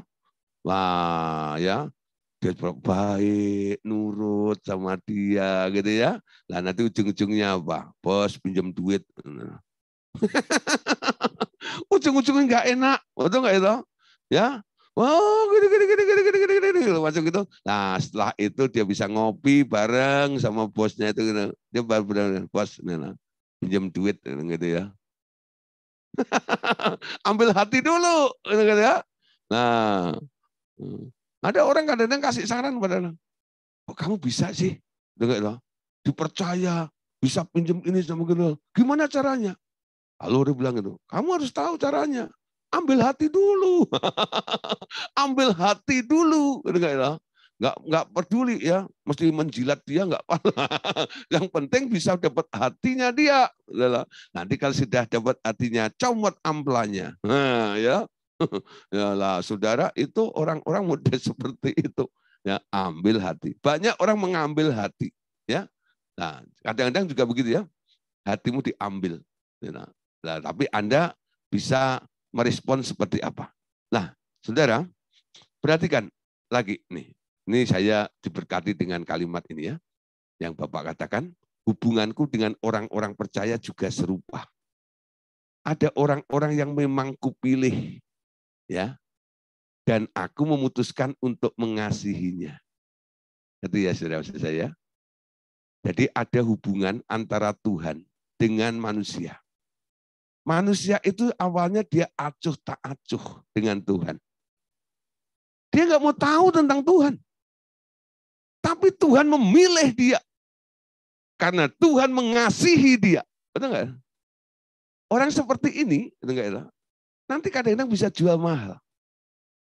Wah, ya dia baik, nurut sama dia gitu ya. Lah nanti ujung-ujungnya apa? Bos pinjam duit. Nah. <laughs> Ujung-ujungnya enggak enak. Betul enggak itu? ya wow gini gini gini gini gini gini gini, gini. masuk gitu nah setelah itu dia bisa ngopi bareng sama bosnya itu gitu. dia baru benar bos nih nah, pinjam duit nah, gitu ya <laughs> ambil hati dulu gitu, gitu ya nah hmm. ada orang kadang-kadang kasih saran pada orang oh, kamu bisa sih dengar gitu, gitu loh dipercaya bisa pinjam ini sama gitu gimana caranya lalu dia bilang gitu kamu harus tahu caranya ambil hati dulu. <laughs> ambil hati dulu. Enggak gitu kan, ya. nggak nggak peduli ya mesti menjilat dia nggak <laughs> yang penting bisa dapat hatinya dia gitu nanti kalau sudah dapat hatinya comot amplanya nah, ya <laughs> ya saudara itu orang-orang muda seperti itu ya ambil hati banyak orang mengambil hati ya nah kadang-kadang juga begitu ya hatimu diambil nah tapi anda bisa merespon seperti apa. Nah, saudara, perhatikan lagi nih. Ini saya diberkati dengan kalimat ini ya. Yang Bapak katakan, hubunganku dengan orang-orang percaya juga serupa. Ada orang-orang yang memang kupilih ya. Dan aku memutuskan untuk mengasihinya. Itu ya saudara-saudara saya. Jadi ada hubungan antara Tuhan dengan manusia. Manusia itu awalnya dia acuh tak acuh dengan Tuhan. Dia nggak mau tahu tentang Tuhan. Tapi Tuhan memilih dia. Karena Tuhan mengasihi dia. Betul nggak? Orang seperti ini, betul nggak? Nanti kadang-kadang bisa jual mahal.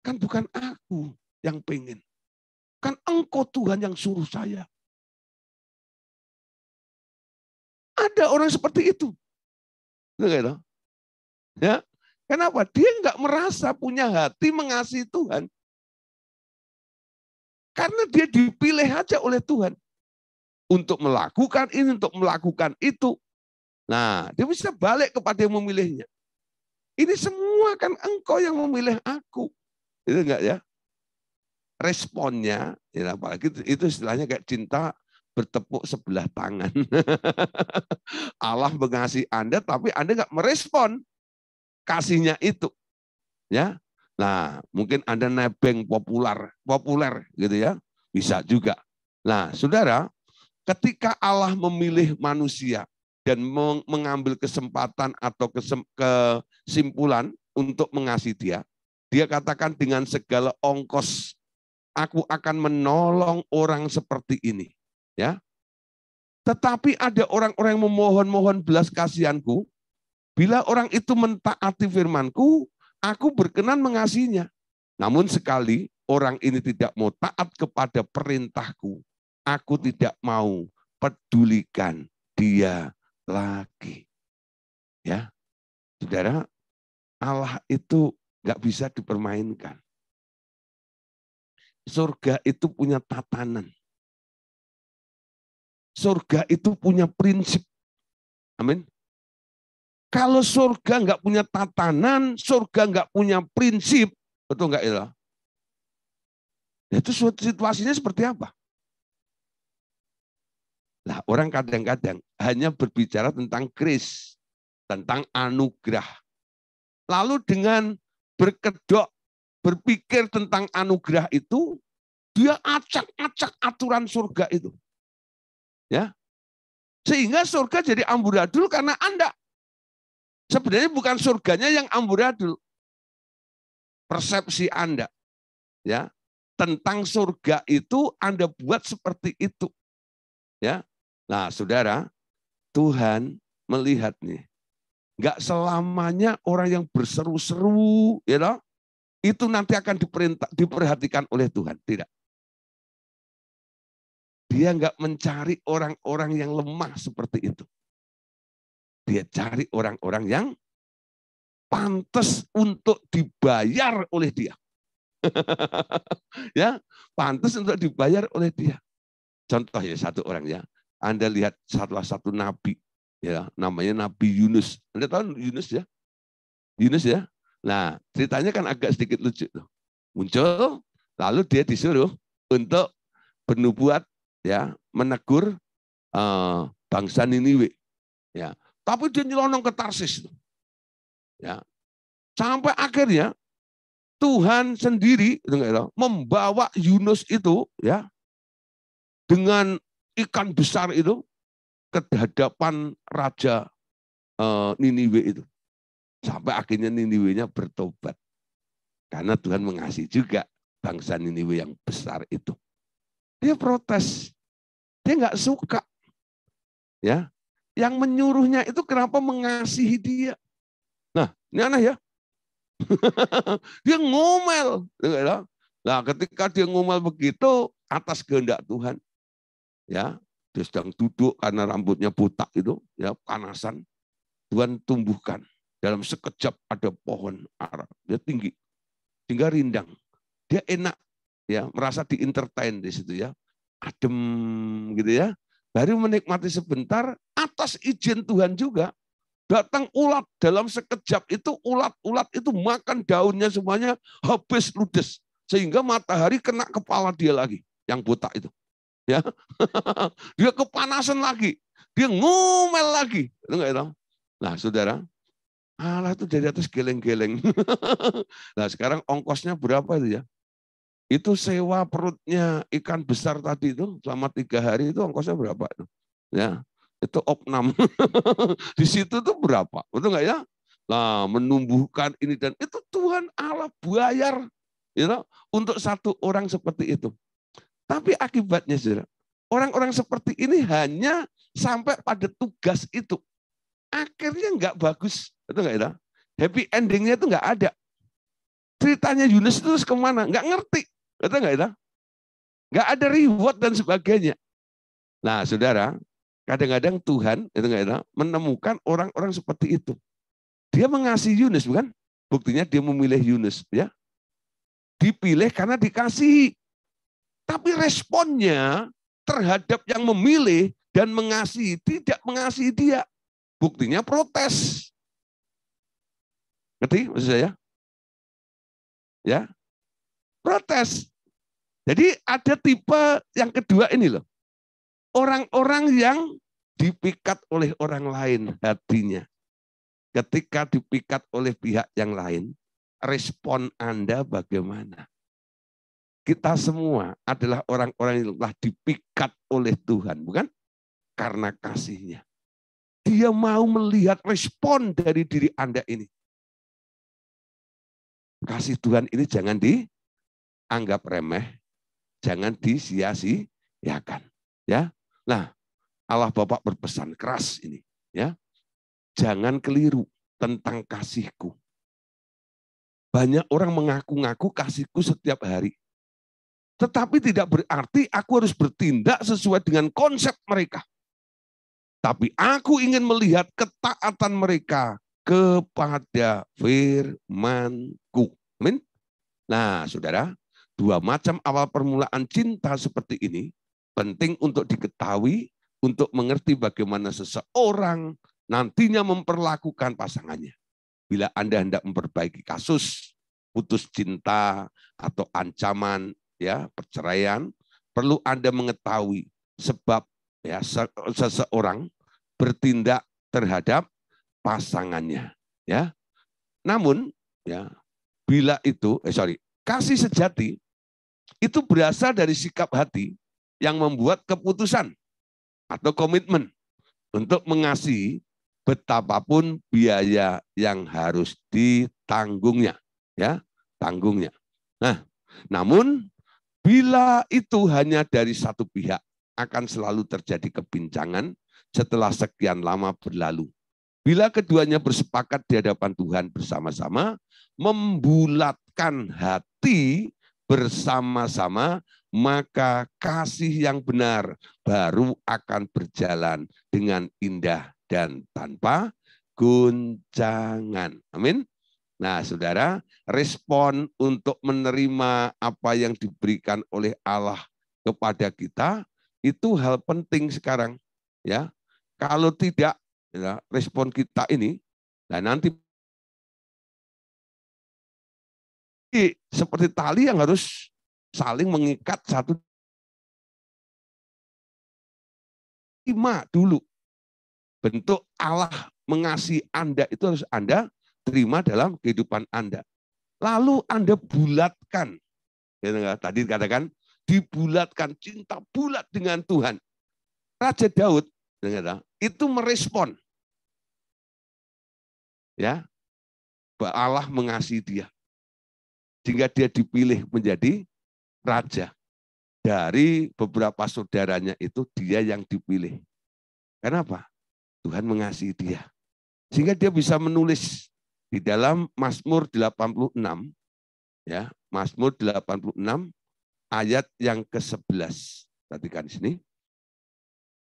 Kan bukan aku yang pengen. Kan engkau Tuhan yang suruh saya. Ada orang seperti itu gitu. Ya. Kenapa? Dia nggak merasa punya hati mengasihi Tuhan. Karena dia dipilih aja oleh Tuhan. Untuk melakukan ini, untuk melakukan itu. Nah, dia bisa balik kepada yang memilihnya. Ini semua kan engkau yang memilih aku. Itu enggak ya? Responnya, ya apalagi itu istilahnya kayak cinta bertepuk sebelah tangan. <laughs> Allah mengasihi Anda, tapi Anda nggak merespon kasihnya itu. Ya, Nah, mungkin Anda nebeng populer, populer gitu ya, bisa juga. Nah, saudara, ketika Allah memilih manusia dan mengambil kesempatan atau kesimpulan untuk mengasihi dia, dia katakan dengan segala ongkos, aku akan menolong orang seperti ini. Ya. Tetapi ada orang-orang yang memohon-mohon belas kasihanku. Bila orang itu mentaati firmanku, aku berkenan mengasihinya. Namun sekali orang ini tidak mau taat kepada perintahku, aku tidak mau pedulikan dia lagi. Ya, saudara, Allah itu nggak bisa dipermainkan. Surga itu punya tatanan. Surga itu punya prinsip. Amin. Kalau surga nggak punya tatanan, surga nggak punya prinsip, betul nggak ya? Itu situasinya seperti apa? Nah, orang kadang-kadang hanya berbicara tentang kris, tentang anugerah. Lalu dengan berkedok, berpikir tentang anugerah itu, dia acak-acak aturan surga itu. Ya. Sehingga surga jadi amburadul karena Anda. Sebenarnya bukan surganya yang amburadul. Persepsi Anda. Ya. Tentang surga itu Anda buat seperti itu. Ya. Nah, Saudara, Tuhan melihat nih. nggak selamanya orang yang berseru-seru, ya you know, itu nanti akan diperintah, diperhatikan oleh Tuhan. Tidak. Dia nggak mencari orang-orang yang lemah seperti itu. Dia cari orang-orang yang pantas untuk dibayar oleh dia. <laughs> ya, pantas untuk dibayar oleh dia. Contohnya satu orang ya. Anda lihat salah satu nabi ya, namanya Nabi Yunus. Anda tahu Yunus ya? Yunus ya. Nah, ceritanya kan agak sedikit lucu Muncul, lalu dia disuruh untuk bernubuat ya menegur uh, bangsa Niniwe. Ya, tapi dia nyelonong ke Tarsis. Ya. Sampai akhirnya Tuhan sendiri membawa Yunus itu ya dengan ikan besar itu ke hadapan raja uh, Niniwe itu. Sampai akhirnya Ninive-nya bertobat. Karena Tuhan mengasihi juga bangsa Niniwe yang besar itu. Dia protes. Dia nggak suka. Ya. Yang menyuruhnya itu kenapa mengasihi dia. Nah, ini aneh ya. <laughs> dia ngomel. Nah, ketika dia ngomel begitu, atas kehendak Tuhan. Ya, dia sedang duduk karena rambutnya botak itu, ya panasan. Tuhan tumbuhkan. Dalam sekejap ada pohon arah. Dia tinggi. Tinggal rindang. Dia enak ya merasa di entertain di situ ya adem gitu ya baru menikmati sebentar atas izin Tuhan juga datang ulat dalam sekejap itu ulat-ulat itu makan daunnya semuanya habis ludes sehingga matahari kena kepala dia lagi yang buta itu ya <laughs> dia kepanasan lagi dia ngumel lagi itu enggak itu nah saudara Allah itu dari atas geleng-geleng nah <laughs> sekarang ongkosnya berapa itu ya itu sewa perutnya ikan besar tadi itu selama tiga hari itu ongkosnya berapa? Itu? Ya, itu opnam. <laughs> Di situ tuh berapa? Betul nggak ya? Nah, menumbuhkan ini dan itu Tuhan Allah bayar you know, untuk satu orang seperti itu. Tapi akibatnya sih orang-orang seperti ini hanya sampai pada tugas itu. Akhirnya nggak bagus, itu nggak ya? Happy endingnya itu nggak ada. Ceritanya Yunus itu terus kemana? Nggak ngerti. Betul nggak itu? Nggak ada reward dan sebagainya. Nah, saudara, kadang-kadang Tuhan itu nggak itu menemukan orang-orang seperti itu. Dia mengasihi Yunus, bukan? Buktinya dia memilih Yunus, ya. Dipilih karena dikasihi. Tapi responnya terhadap yang memilih dan mengasihi tidak mengasihi dia. Buktinya protes. Ngerti maksud saya? Ya. Protes. Jadi ada tipe yang kedua ini loh. Orang-orang yang dipikat oleh orang lain hatinya. Ketika dipikat oleh pihak yang lain, respon Anda bagaimana? Kita semua adalah orang-orang yang telah dipikat oleh Tuhan, bukan? Karena kasihnya. Dia mau melihat respon dari diri Anda ini. Kasih Tuhan ini jangan dianggap remeh, Jangan disia-siakan. Ya. Nah, Allah Bapak berpesan keras ini, ya. Jangan keliru tentang kasihku. Banyak orang mengaku-ngaku kasihku setiap hari. Tetapi tidak berarti aku harus bertindak sesuai dengan konsep mereka. Tapi aku ingin melihat ketaatan mereka kepada firmanku. Amin. Nah, saudara, Dua macam awal permulaan cinta seperti ini penting untuk diketahui, untuk mengerti bagaimana seseorang nantinya memperlakukan pasangannya. Bila Anda hendak memperbaiki kasus putus cinta atau ancaman ya perceraian, perlu Anda mengetahui sebab ya seseorang bertindak terhadap pasangannya ya. Namun ya bila itu eh sorry kasih sejati itu berasal dari sikap hati yang membuat keputusan atau komitmen untuk mengasihi betapapun biaya yang harus ditanggungnya ya tanggungnya nah namun bila itu hanya dari satu pihak akan selalu terjadi kebincangan setelah sekian lama berlalu bila keduanya bersepakat di hadapan Tuhan bersama-sama membulatkan hati bersama-sama, maka kasih yang benar baru akan berjalan dengan indah dan tanpa guncangan. Amin. Nah, saudara, respon untuk menerima apa yang diberikan oleh Allah kepada kita itu hal penting sekarang. Ya, kalau tidak, ya, respon kita ini, nah nanti seperti tali yang harus saling mengikat satu terima dulu. Bentuk Allah mengasihi Anda itu harus Anda terima dalam kehidupan Anda. Lalu Anda bulatkan. Ya, Tadi katakan, dibulatkan cinta bulat dengan Tuhan. Raja Daud ya, itu merespon. Ya, Allah mengasihi dia sehingga dia dipilih menjadi raja. Dari beberapa saudaranya itu dia yang dipilih. Kenapa? Tuhan mengasihi dia. Sehingga dia bisa menulis di dalam Mazmur 86 ya, Mazmur 86 ayat yang ke-11. Perhatikan di sini.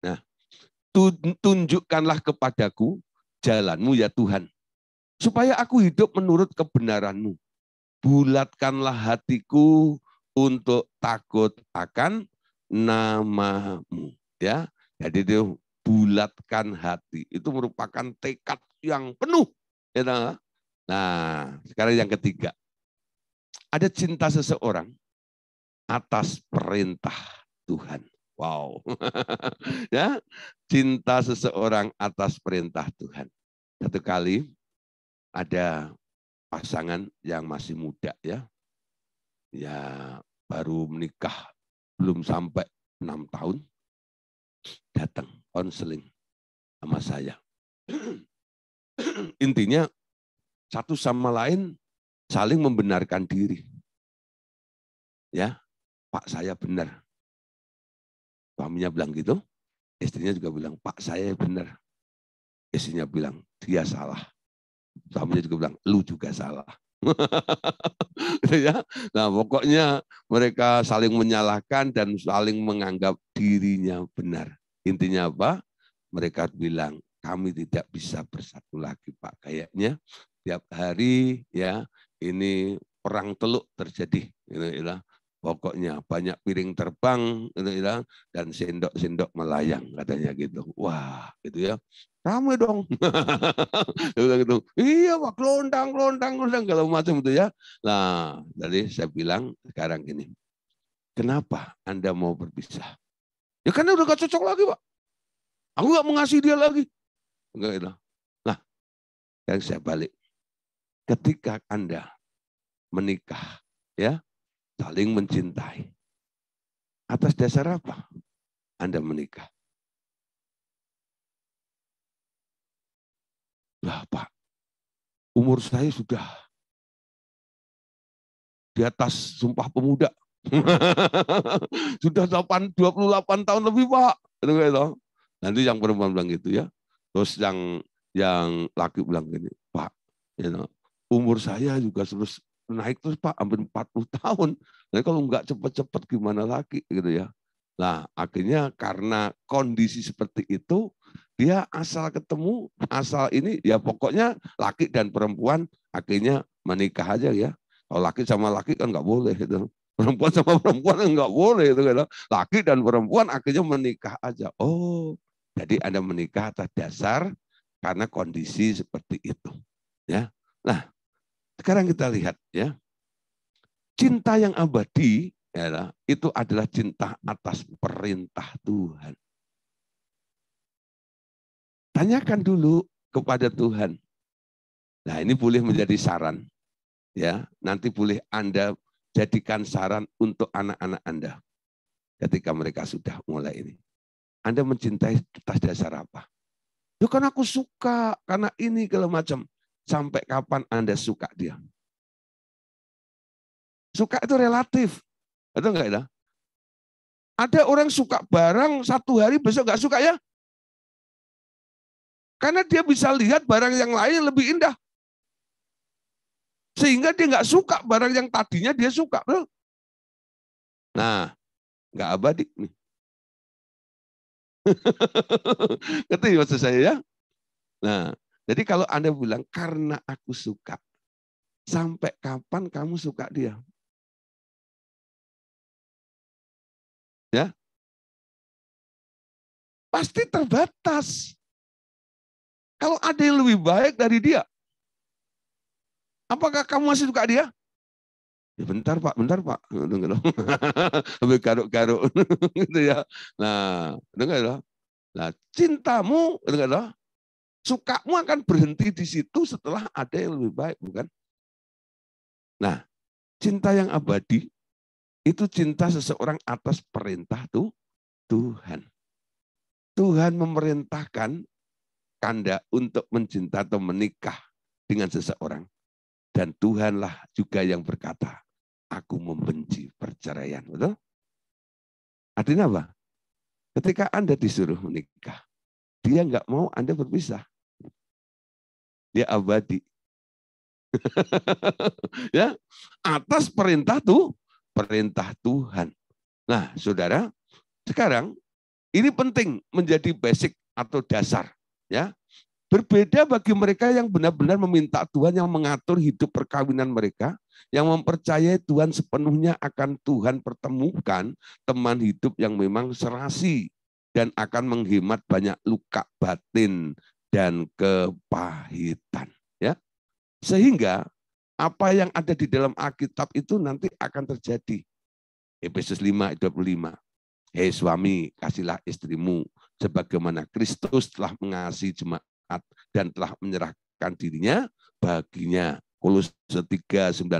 Nah, tunjukkanlah kepadaku jalanmu ya Tuhan, supaya aku hidup menurut kebenaranmu bulatkanlah hatiku untuk takut akan namamu. Ya, jadi itu bulatkan hati. Itu merupakan tekad yang penuh. Ya, Nah, sekarang yang ketiga. Ada cinta seseorang atas perintah Tuhan. Wow. <laughs> ya, cinta seseorang atas perintah Tuhan. Satu kali ada pasangan yang masih muda ya. Ya baru menikah belum sampai enam tahun datang konseling sama saya. <clears throat> Intinya satu sama lain saling membenarkan diri. Ya, Pak saya benar. Suaminya bilang gitu, istrinya juga bilang, Pak saya benar. Istrinya bilang, dia salah dia juga bilang, lu juga salah. <laughs> Gitu ya. Nah pokoknya mereka saling menyalahkan dan saling menganggap dirinya benar. Intinya apa? Mereka bilang, kami tidak bisa bersatu lagi Pak. Kayaknya tiap hari ya ini perang teluk terjadi. Gitu, ya pokoknya banyak piring terbang gitu, gitu dan sendok-sendok melayang katanya gitu wah gitu ya ramai dong <laughs> gitu iya pak, kelontang kelontang kelontang kalau macam itu ya nah jadi saya bilang sekarang ini kenapa anda mau berpisah ya karena udah gak cocok lagi pak aku gak mengasihi dia lagi enggak gitu nah yang saya balik ketika anda menikah ya Saling mencintai. Atas dasar apa Anda menikah? bapak umur saya sudah di atas sumpah pemuda. <laughs> sudah 8, 28 tahun lebih Pak. Nanti yang perempuan bilang gitu ya. Terus yang yang laki bilang gini, Pak, you know, umur saya juga terus naik terus Pak hampir 40 tahun. Nah, kalau nggak cepat-cepat gimana lagi gitu ya. Nah, akhirnya karena kondisi seperti itu, dia asal ketemu, asal ini ya pokoknya laki dan perempuan akhirnya menikah aja ya. Kalau laki sama laki kan nggak boleh itu. Perempuan sama perempuan kan nggak boleh itu gitu. Laki dan perempuan akhirnya menikah aja. Oh, jadi Anda menikah atas dasar karena kondisi seperti itu. Ya. Nah, sekarang kita lihat ya. Cinta yang abadi ya, itu adalah cinta atas perintah Tuhan. Tanyakan dulu kepada Tuhan. Nah, ini boleh menjadi saran. Ya, nanti boleh Anda jadikan saran untuk anak-anak Anda ketika mereka sudah mulai ini. Anda mencintai atas dasar apa? Ya karena aku suka, karena ini, kalau macam sampai kapan Anda suka dia. Suka itu relatif. Atau enggak ya? Ada orang suka barang satu hari besok nggak suka ya? Karena dia bisa lihat barang yang lain lebih indah. Sehingga dia nggak suka barang yang tadinya dia suka. Nah, nggak abadi nih. <laughs> Ngerti maksud saya ya? Nah, jadi kalau Anda bilang, karena aku suka, sampai kapan kamu suka dia? Ya, pasti terbatas. Kalau ada yang lebih baik dari dia, apakah kamu masih suka dia? Ya bentar pak, bentar pak. <laughs> Dengar dong. <laughs> ambil garuk-garuk. <laughs> Gitu ya. Nah, dengar loh. Nah, cintamu, dengar loh. Sukamu akan berhenti di situ setelah ada yang lebih baik, bukan? Nah, cinta yang abadi itu cinta seseorang atas perintah tuh Tuhan. Tuhan memerintahkan kanda untuk mencinta atau menikah dengan seseorang. Dan Tuhanlah juga yang berkata, aku membenci perceraian. Betul? Artinya apa? Ketika Anda disuruh menikah, dia nggak mau Anda berpisah. Dia abadi. <laughs> ya, atas perintah tuh, perintah Tuhan. Nah, Saudara, sekarang ini penting menjadi basic atau dasar, ya. Berbeda bagi mereka yang benar-benar meminta Tuhan yang mengatur hidup perkawinan mereka, yang mempercayai Tuhan sepenuhnya akan Tuhan pertemukan teman hidup yang memang serasi dan akan menghemat banyak luka batin dan kepahitan. Ya, sehingga apa yang ada di dalam Alkitab itu nanti akan terjadi. Efesus 5 25. Hei suami, kasihlah istrimu sebagaimana Kristus telah mengasihi jemaat dan telah menyerahkan dirinya baginya. Kolose 19.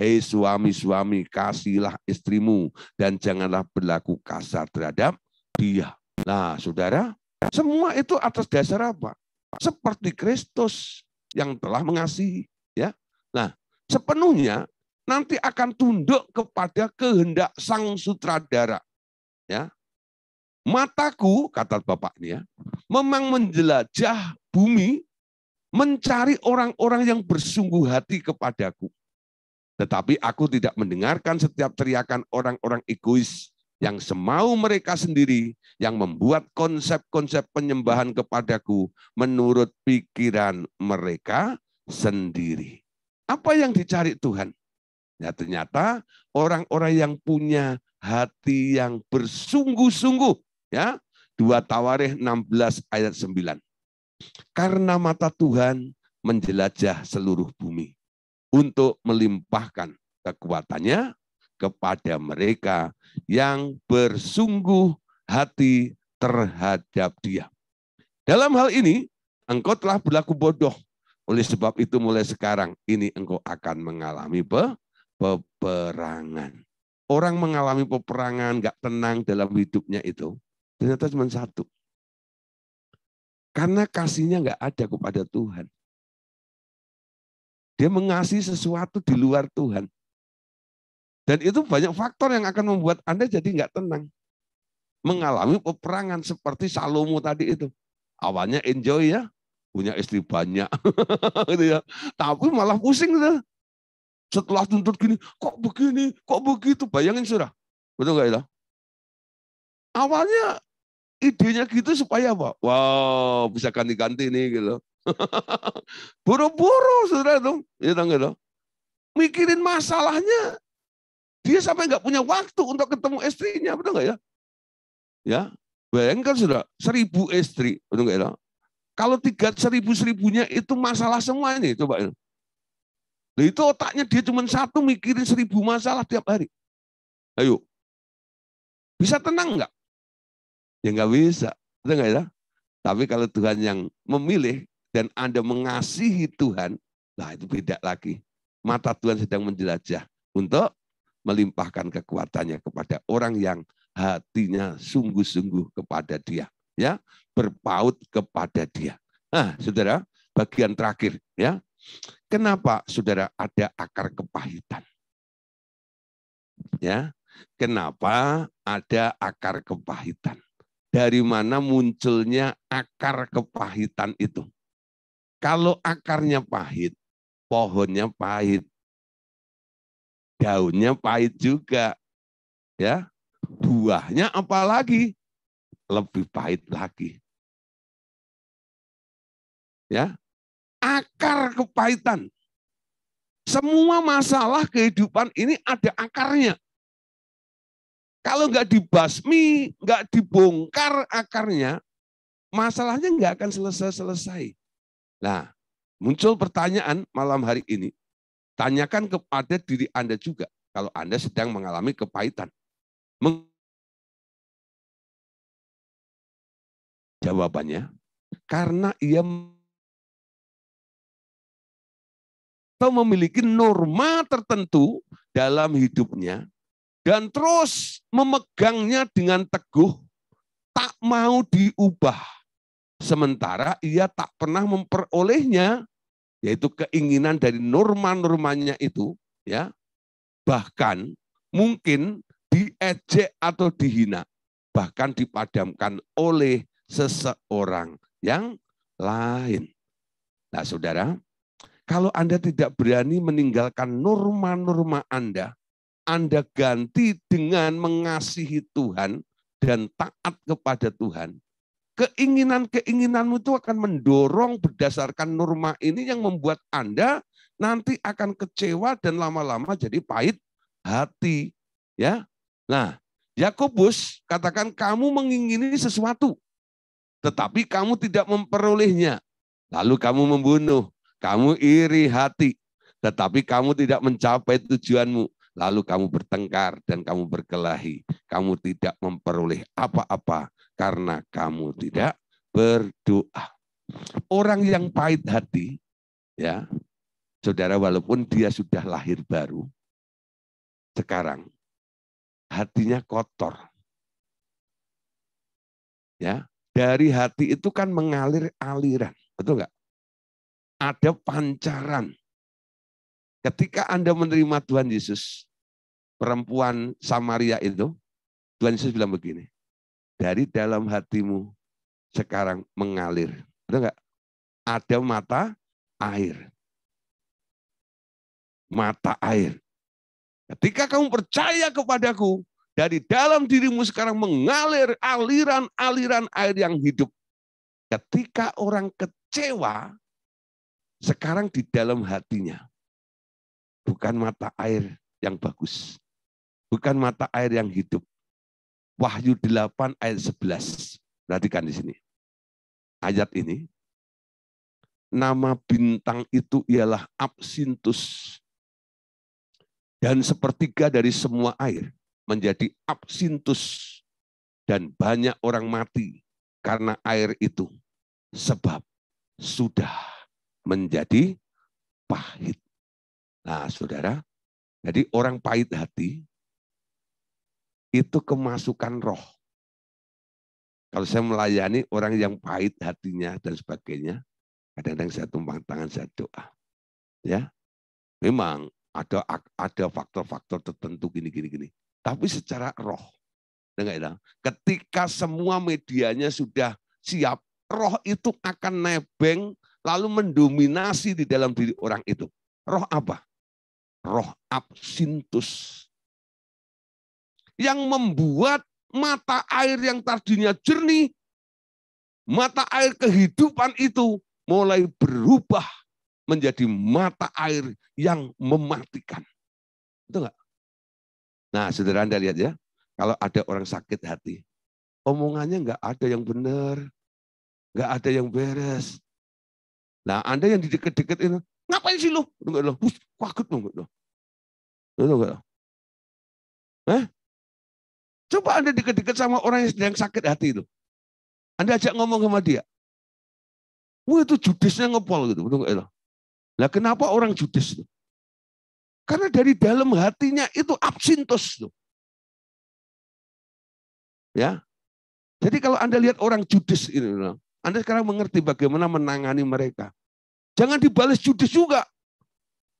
Hei suami-suami, kasihlah istrimu dan janganlah berlaku kasar terhadap dia. Nah, saudara, semua itu atas dasar apa? Seperti Kristus yang telah mengasihi, ya. Nah, sepenuhnya nanti akan tunduk kepada kehendak sang sutradara, ya. Mataku, kata bapaknya, memang menjelajah bumi mencari orang-orang yang bersungguh hati kepadaku. Tetapi aku tidak mendengarkan setiap teriakan orang-orang egois yang semau mereka sendiri yang membuat konsep-konsep penyembahan kepadaku menurut pikiran mereka sendiri. Apa yang dicari Tuhan? Ya ternyata orang-orang yang punya hati yang bersungguh-sungguh ya 2 Tawarikh 16 ayat 9. Karena mata Tuhan menjelajah seluruh bumi untuk melimpahkan kekuatannya kepada mereka yang bersungguh hati terhadap dia. Dalam hal ini, engkau telah berlaku bodoh. Oleh sebab itu mulai sekarang, ini engkau akan mengalami pe peperangan. Orang mengalami peperangan, gak tenang dalam hidupnya itu, ternyata cuma satu. Karena kasihnya gak ada kepada Tuhan. Dia mengasihi sesuatu di luar Tuhan. Dan itu banyak faktor yang akan membuat Anda jadi nggak tenang. Mengalami peperangan seperti Salomo tadi itu. Awalnya enjoy ya, punya istri banyak. <laughs> gitu ya. Tapi malah pusing. Gitu. Setelah tuntut gini, kok begini, kok begitu. Bayangin sudah. Betul nggak itu? Awalnya idenya gitu supaya apa? Wow, bisa ganti-ganti nih gitu. <laughs> Buru-buru saudara dong. ya gitu. Mikirin masalahnya dia sampai nggak punya waktu untuk ketemu istrinya, betul nggak ya? Ya, bayangkan sudah seribu istri, betul nggak ya? Kalau tiga seribu seribunya itu masalah semuanya ini, coba ya. Nah, itu otaknya dia cuma satu mikirin seribu masalah tiap hari. Ayo, bisa tenang nggak? Ya nggak bisa, betul nggak ya? Tapi kalau Tuhan yang memilih dan Anda mengasihi Tuhan, nah itu beda lagi. Mata Tuhan sedang menjelajah untuk melimpahkan kekuatannya kepada orang yang hatinya sungguh-sungguh kepada dia ya berpaut kepada dia nah saudara bagian terakhir ya kenapa saudara ada akar kepahitan ya kenapa ada akar kepahitan dari mana munculnya akar kepahitan itu kalau akarnya pahit pohonnya pahit daunnya pahit juga. Ya. Buahnya apalagi lebih pahit lagi. Ya. Akar kepahitan. Semua masalah kehidupan ini ada akarnya. Kalau nggak dibasmi, nggak dibongkar akarnya, masalahnya nggak akan selesai-selesai. Nah, muncul pertanyaan malam hari ini. Tanyakan kepada diri Anda juga kalau Anda sedang mengalami kepahitan. Jawabannya, karena ia atau memiliki norma tertentu dalam hidupnya dan terus memegangnya dengan teguh tak mau diubah sementara ia tak pernah memperolehnya yaitu keinginan dari norma-normanya itu, ya bahkan mungkin diejek atau dihina, bahkan dipadamkan oleh seseorang yang lain. Nah, saudara, kalau Anda tidak berani meninggalkan norma-norma Anda, Anda ganti dengan mengasihi Tuhan dan taat kepada Tuhan, keinginan-keinginanmu itu akan mendorong berdasarkan norma ini yang membuat Anda nanti akan kecewa dan lama-lama jadi pahit hati. Ya, Nah, Yakobus katakan kamu mengingini sesuatu, tetapi kamu tidak memperolehnya. Lalu kamu membunuh, kamu iri hati, tetapi kamu tidak mencapai tujuanmu. Lalu kamu bertengkar dan kamu berkelahi. Kamu tidak memperoleh apa-apa karena kamu tidak berdoa. Orang yang pahit hati, ya, saudara, walaupun dia sudah lahir baru, sekarang hatinya kotor. Ya, dari hati itu kan mengalir aliran, betul nggak? Ada pancaran. Ketika Anda menerima Tuhan Yesus, perempuan Samaria itu, Tuhan Yesus bilang begini, dari dalam hatimu sekarang mengalir. Ada enggak? Ada mata air. Mata air. Ketika kamu percaya kepadaku, dari dalam dirimu sekarang mengalir aliran-aliran air yang hidup. Ketika orang kecewa, sekarang di dalam hatinya. Bukan mata air yang bagus. Bukan mata air yang hidup. Wahyu 8 ayat 11. Perhatikan di sini. Ayat ini. Nama bintang itu ialah absintus. Dan sepertiga dari semua air menjadi absintus. Dan banyak orang mati karena air itu. Sebab sudah menjadi pahit. Nah, saudara, jadi orang pahit hati itu kemasukan roh. Kalau saya melayani orang yang pahit hatinya dan sebagainya, kadang-kadang saya tumpang tangan, saya doa. Ya, memang ada ada faktor-faktor tertentu gini gini gini. Tapi secara roh, Ketika semua medianya sudah siap, roh itu akan nebeng lalu mendominasi di dalam diri orang itu. Roh apa? Roh absintus yang membuat mata air yang tadinya jernih, mata air kehidupan itu mulai berubah menjadi mata air yang mematikan. Itu enggak? Nah, saudara Anda lihat ya, kalau ada orang sakit hati, omongannya enggak ada yang benar, enggak ada yang beres. Nah, Anda yang di deket-deket ini, ngapain sih lo? Enggak lo, kaget lo enggak Lo enggak lo. Eh? Coba Anda deket-deket sama orang yang sedang sakit hati itu. Anda ajak ngomong sama dia. Wah itu judisnya ngepol gitu. Nah kenapa orang judis itu? Karena dari dalam hatinya itu absintos, tuh. Ya. Jadi kalau Anda lihat orang judis ini, Anda sekarang mengerti bagaimana menangani mereka. Jangan dibalas judis juga.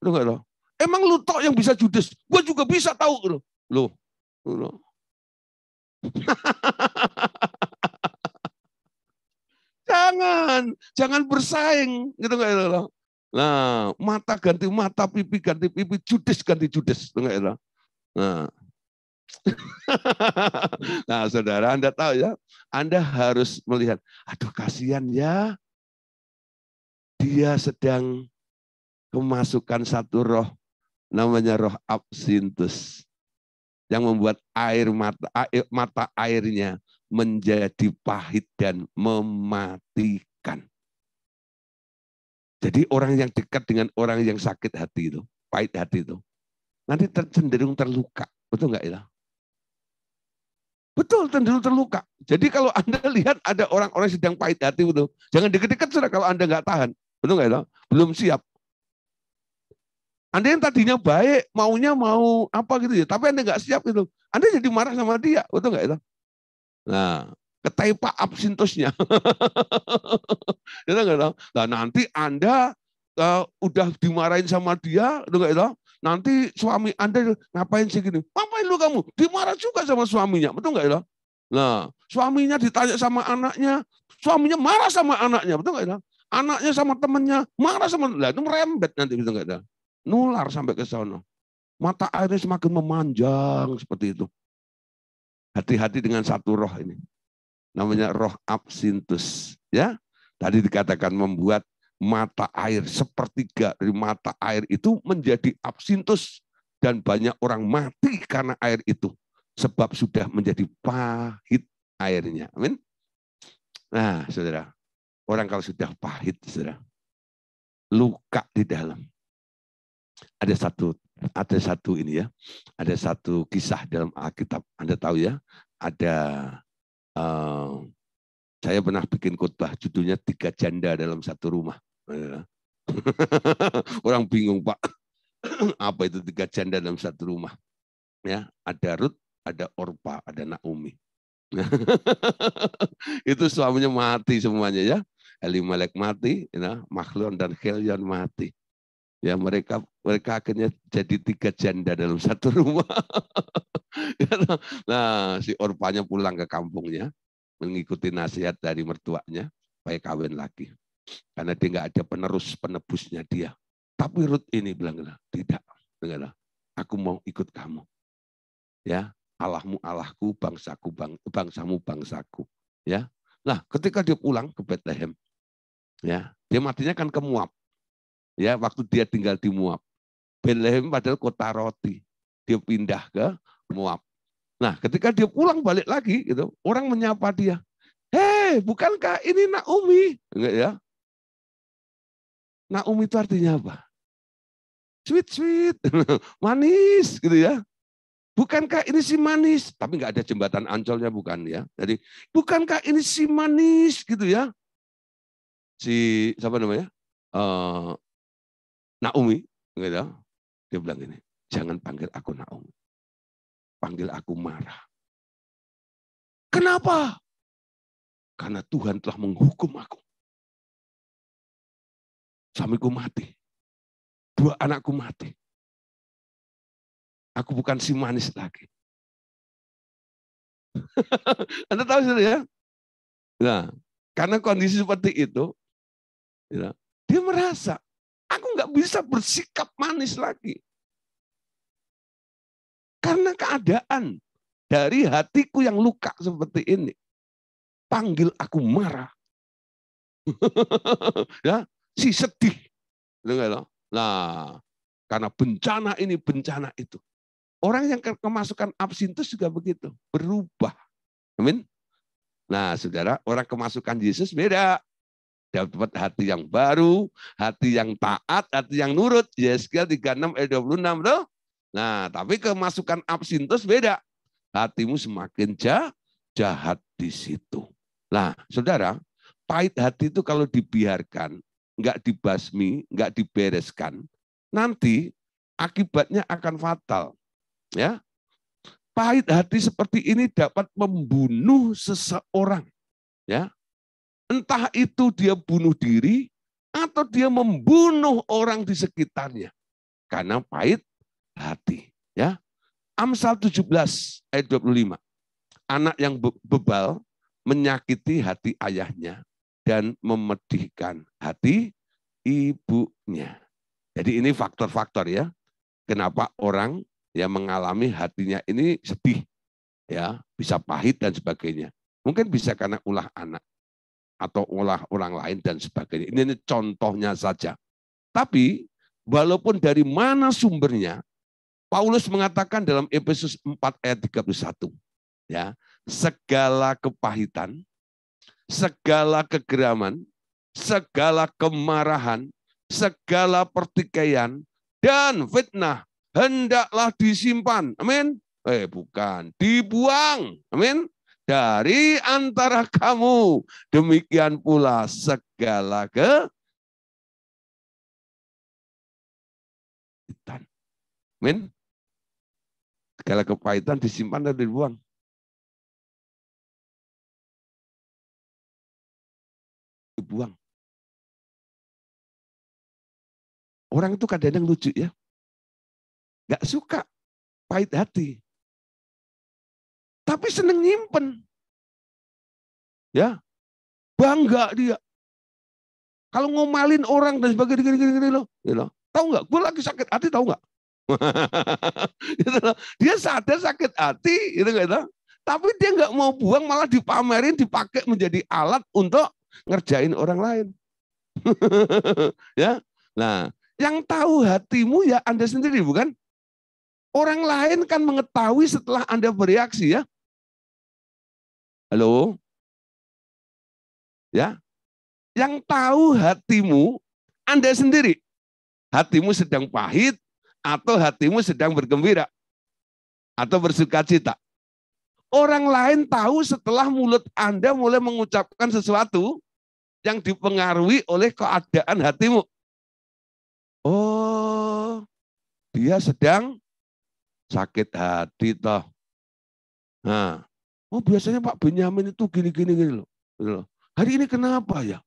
Loh, loh. Emang lu tok yang bisa judis? Gue juga bisa tahu. Loh. loh. <laughs> jangan, jangan bersaing gitu enggak itu loh. Nah, mata ganti mata, pipi ganti pipi, judes ganti judes, enggak gitu itu. Nah. <laughs> nah, saudara Anda tahu ya, Anda harus melihat, aduh kasihan ya. Dia sedang kemasukan satu roh namanya roh absintus yang membuat air mata air, eh, mata airnya menjadi pahit dan mematikan. Jadi orang yang dekat dengan orang yang sakit hati itu, pahit hati itu, nanti cenderung terluka. Betul nggak Ila? Betul, cenderung terluka. Jadi kalau <laughs> Anda lihat ada orang-orang sedang pahit hati betul, jangan deket-deket sudah kalau Anda nggak tahan. Betul nggak Ila? Belum siap. Anda yang tadinya baik, maunya mau apa gitu ya, tapi Anda nggak siap gitu. Anda jadi marah sama dia, betul nggak itu? Nah, pak absintusnya. Ya <laughs> nggak tahu. Nah, nanti Anda uh, udah dimarahin sama dia, betul nggak itu? Nanti suami Anda ngapain sih gini? Ngapain lu kamu? Dimarah juga sama suaminya, betul nggak itu? Nah, suaminya ditanya sama anaknya, suaminya marah sama anaknya, betul nggak itu? Anaknya sama temennya marah sama, lah itu merembet nanti betul nggak itu? Nular sampai ke sana. Mata airnya semakin memanjang seperti itu. Hati-hati dengan satu roh ini. Namanya roh absintus. Ya, Tadi dikatakan membuat mata air sepertiga dari mata air itu menjadi absintus dan banyak orang mati karena air itu sebab sudah menjadi pahit airnya. Amin. Nah, Saudara, orang kalau sudah pahit, Saudara, luka di dalam ada satu ada satu ini ya, ada satu kisah dalam Alkitab. Anda tahu ya, ada uh, saya pernah bikin khotbah judulnya tiga janda dalam satu rumah. Eh, <laughs> orang bingung pak, <clears throat> apa itu tiga janda dalam satu rumah? Ya, ada Rut, ada Orpa, ada Naomi. <laughs> itu suaminya mati semuanya ya. Elimelek mati, ya, Mahlon dan Helion mati ya mereka mereka akhirnya jadi tiga janda dalam <laughs> satu rumah. nah, si Orpanya pulang ke kampungnya mengikuti nasihat dari mertuanya supaya kawin lagi. Karena dia nggak ada penerus penebusnya dia. Tapi Rut ini bilang, tidak. Dengar, aku mau ikut kamu. Ya, Allahmu Allahku, bangsaku bang, bangsamu bangsaku. Ya. Nah, ketika dia pulang ke Bethlehem, ya, dia matinya kan ke ya waktu dia tinggal di Moab. Bethlehem padahal kota roti. Dia pindah ke Moab. Nah, ketika dia pulang balik lagi gitu, orang menyapa dia. "Hei, bukankah ini Naomi?" Enggak ya? Naomi itu artinya apa? Sweet sweet, <laughs> manis gitu ya. Bukankah ini si manis? Tapi nggak ada jembatan Ancolnya bukan ya. Jadi bukankah ini si manis gitu ya? Si siapa namanya? Uh, Naomi, gitu. Dia bilang gini, jangan panggil aku Naomi. Panggil aku Marah. Kenapa? Karena Tuhan telah menghukum aku. Suamiku mati. Dua anakku mati. Aku bukan si manis lagi. <laughs> Anda tahu sendiri ya? Nah, karena kondisi seperti itu, ya, dia merasa Aku nggak bisa bersikap manis lagi. Karena keadaan dari hatiku yang luka seperti ini. Panggil aku marah. <laughs> ya, si sedih. Nah, karena bencana ini, bencana itu. Orang yang kemasukan absintus juga begitu. Berubah. Amin. Nah, saudara, orang kemasukan Yesus beda dapat hati yang baru, hati yang taat, hati yang nurut. Yeskel 36 ayat 26 tuh. Nah, tapi kemasukan absintus beda. Hatimu semakin jahat di situ. Nah, saudara, pahit hati itu kalau dibiarkan, nggak dibasmi, nggak dibereskan, nanti akibatnya akan fatal. Ya, pahit hati seperti ini dapat membunuh seseorang. Ya, Entah itu dia bunuh diri atau dia membunuh orang di sekitarnya karena pahit hati, ya. Amsal 17 ayat 25. Anak yang bebal menyakiti hati ayahnya dan memedihkan hati ibunya. Jadi ini faktor-faktor ya. Kenapa orang yang mengalami hatinya ini sedih, ya bisa pahit dan sebagainya. Mungkin bisa karena ulah anak atau olah orang lain dan sebagainya. Ini, ini contohnya saja. Tapi walaupun dari mana sumbernya, Paulus mengatakan dalam Efesus 4 ayat 31, ya, segala kepahitan, segala kegeraman, segala kemarahan, segala pertikaian dan fitnah hendaklah disimpan. Amin. Eh bukan, dibuang. Amin dari antara kamu. Demikian pula segala ke Min, segala kepahitan disimpan dan dibuang. Dibuang. Orang itu kadang-kadang lucu ya. Gak suka pahit hati. Tapi seneng nyimpen. Ya. Bangga dia. Kalau ngomalin orang dan sebagainya gini gini, gini loh, you know. Tahu nggak? Gue lagi sakit hati tahu nggak? <laughs> gitu loh. Dia sadar sakit hati, gitu gitu. Tapi dia nggak mau buang, malah dipamerin, dipakai menjadi alat untuk ngerjain orang lain. <laughs> ya, nah yang tahu hatimu ya Anda sendiri bukan? Orang lain kan mengetahui setelah Anda bereaksi ya. Halo? Ya. Yang tahu hatimu Anda sendiri. Hatimu sedang pahit atau hatimu sedang bergembira atau bersuka cita. Orang lain tahu setelah mulut Anda mulai mengucapkan sesuatu yang dipengaruhi oleh keadaan hatimu. Oh, dia sedang sakit hati toh. Nah, Oh biasanya Pak Benyamin itu gini-gini gini loh. Gitu loh. Hari ini kenapa ya?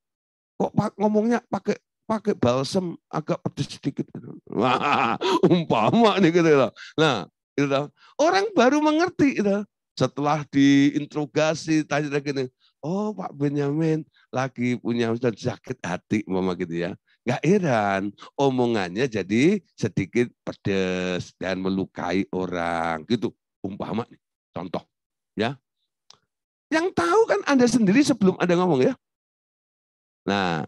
Kok ngomongnya pakai pakai balsem agak pedes sedikit. Gitu. Wah, umpama nih gitu loh. Nah, gitu Orang baru mengerti gitu. Setelah diinterogasi tanya lagi nih, oh Pak Benyamin lagi punya sakit hati mama gitu ya. Gak heran, omongannya jadi sedikit pedes dan melukai orang gitu. Umpama nih, contoh ya yang tahu kan Anda sendiri sebelum Anda ngomong ya. Nah,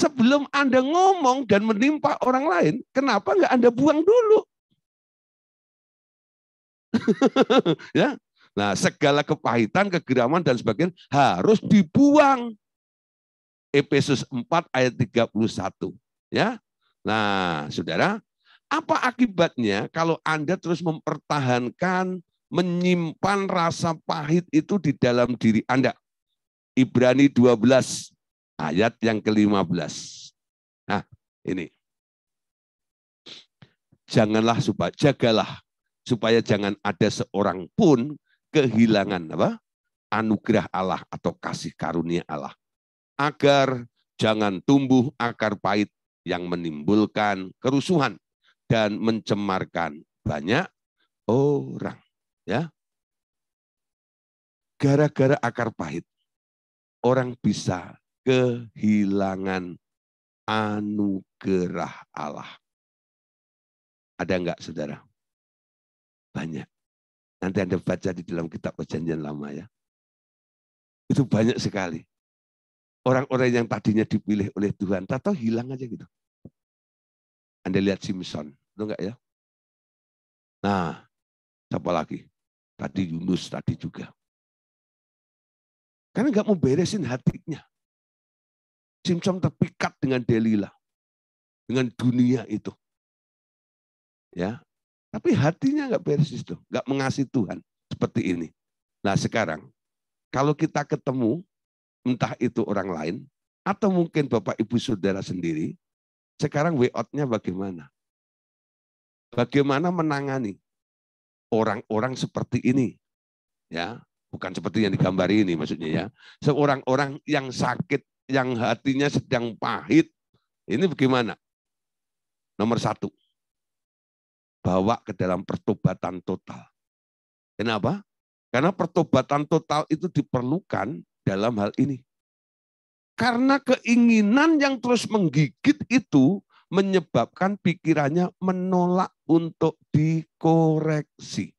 sebelum Anda ngomong dan menimpa orang lain, kenapa nggak Anda buang dulu? <laughs> ya. Nah, segala kepahitan, kegeraman dan sebagainya harus dibuang. Efesus 4 ayat 31, ya. Nah, Saudara, apa akibatnya kalau Anda terus mempertahankan menyimpan rasa pahit itu di dalam diri Anda. Ibrani 12 ayat yang ke-15. Nah, ini. Janganlah supaya jagalah supaya jangan ada seorang pun kehilangan apa? anugerah Allah atau kasih karunia Allah. Agar jangan tumbuh akar pahit yang menimbulkan kerusuhan dan mencemarkan banyak orang. Ya. Gara-gara akar pahit, orang bisa kehilangan anugerah Allah. Ada enggak saudara? Banyak. Nanti Anda baca di dalam kitab perjanjian lama ya. Itu banyak sekali. Orang-orang yang tadinya dipilih oleh Tuhan, tahu hilang aja gitu. Anda lihat Simpson, itu enggak ya? Nah, Siapa lagi? Tadi Yunus, tadi juga. Karena nggak mau beresin hatinya. Simson terpikat dengan Delila. Dengan dunia itu. ya. Tapi hatinya nggak beres itu. Nggak mengasihi Tuhan. Seperti ini. Nah sekarang, kalau kita ketemu, entah itu orang lain, atau mungkin Bapak Ibu Saudara sendiri, sekarang way out-nya bagaimana? Bagaimana menangani? orang-orang seperti ini. Ya, bukan seperti yang digambar ini maksudnya ya. Seorang-orang yang sakit, yang hatinya sedang pahit. Ini bagaimana? Nomor satu, bawa ke dalam pertobatan total. Kenapa? Karena pertobatan total itu diperlukan dalam hal ini. Karena keinginan yang terus menggigit itu menyebabkan pikirannya menolak untuk dikoreksi.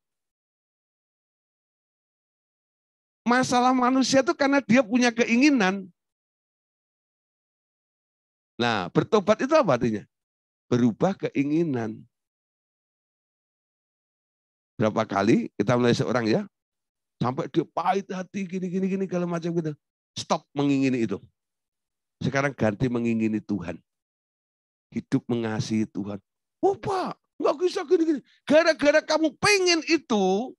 Masalah manusia itu karena dia punya keinginan. Nah, bertobat itu apa artinya? Berubah keinginan. Berapa kali kita mulai seorang ya? Sampai dia pahit hati, gini, gini, gini, kalau macam gitu. Stop mengingini itu. Sekarang ganti mengingini Tuhan hidup mengasihi Tuhan. Oh Pak, nggak bisa gini-gini. Gara-gara kamu pengen itu,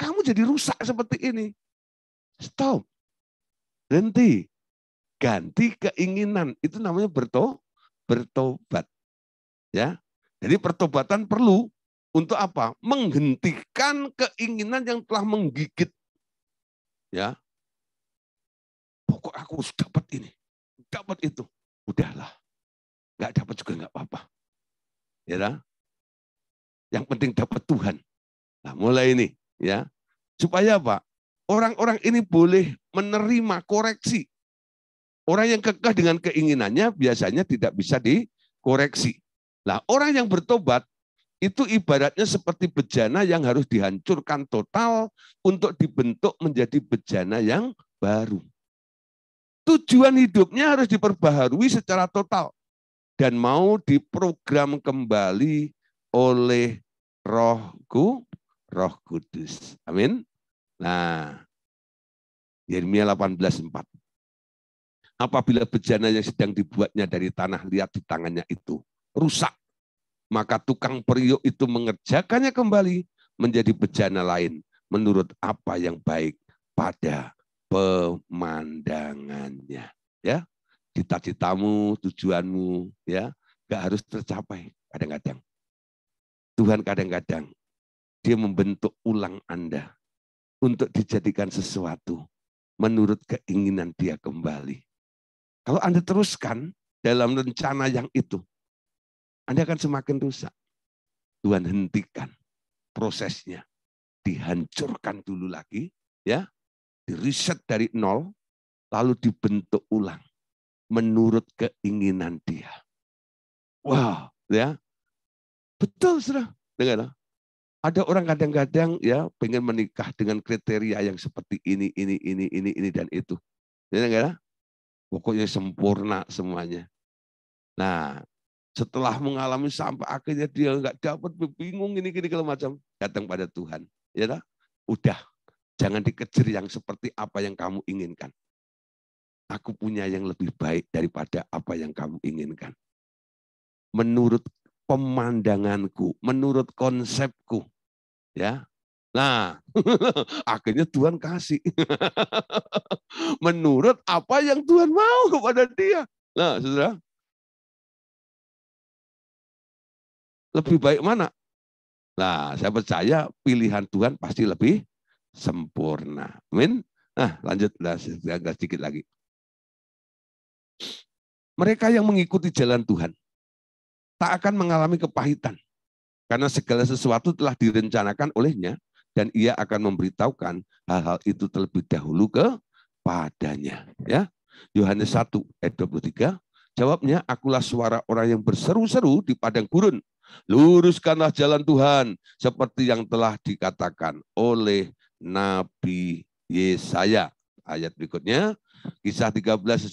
kamu jadi rusak seperti ini. Stop. Berhenti. Ganti keinginan. Itu namanya berto bertobat. Ya. Jadi pertobatan perlu untuk apa? Menghentikan keinginan yang telah menggigit. Ya. Pokok aku harus dapat ini, dapat itu. Udahlah Nggak dapat juga nggak apa-apa. Ya, nah? yang penting dapat Tuhan. Nah, mulai ini ya. Supaya apa? Orang-orang ini boleh menerima koreksi. Orang yang kekeh dengan keinginannya biasanya tidak bisa dikoreksi. Nah, orang yang bertobat itu ibaratnya seperti bejana yang harus dihancurkan total untuk dibentuk menjadi bejana yang baru. Tujuan hidupnya harus diperbaharui secara total dan mau diprogram kembali oleh rohku, roh kudus. Amin. Nah, Yeremia 18.4. Apabila bejana yang sedang dibuatnya dari tanah liat di tangannya itu rusak, maka tukang periuk itu mengerjakannya kembali menjadi bejana lain menurut apa yang baik pada pemandangannya. Ya, cita-citamu, tujuanmu, ya gak harus tercapai kadang-kadang. Tuhan kadang-kadang dia membentuk ulang Anda untuk dijadikan sesuatu menurut keinginan dia kembali. Kalau Anda teruskan dalam rencana yang itu, Anda akan semakin rusak. Tuhan hentikan prosesnya. Dihancurkan dulu lagi, ya, diriset dari nol, lalu dibentuk ulang menurut keinginan dia. Wow, ya. Betul, sudah. Dengar. Ya. Ada orang kadang-kadang ya pengen menikah dengan kriteria yang seperti ini, ini, ini, ini, ini dan itu. Dengar, ya. Pokoknya sempurna semuanya. Nah, setelah mengalami sampai akhirnya dia nggak dapat bingung ini gini kalau macam datang pada Tuhan ya udah jangan dikejar yang seperti apa yang kamu inginkan aku punya yang lebih baik daripada apa yang kamu inginkan. Menurut pemandanganku, menurut konsepku. Ya. Nah, <laughs> akhirnya Tuhan kasih. <laughs> menurut apa yang Tuhan mau kepada dia. Nah, Saudara. Lebih baik mana? Nah, saya percaya pilihan Tuhan pasti lebih sempurna. Amin. Nah, lanjut nah, sedikit lagi. Mereka yang mengikuti jalan Tuhan tak akan mengalami kepahitan karena segala sesuatu telah direncanakan olehnya dan ia akan memberitahukan hal-hal itu terlebih dahulu kepadanya. Ya, Yohanes 1 ayat 23. Jawabnya, akulah suara orang yang berseru-seru di padang gurun. Luruskanlah jalan Tuhan seperti yang telah dikatakan oleh Nabi Yesaya. Ayat berikutnya, kisah 13 10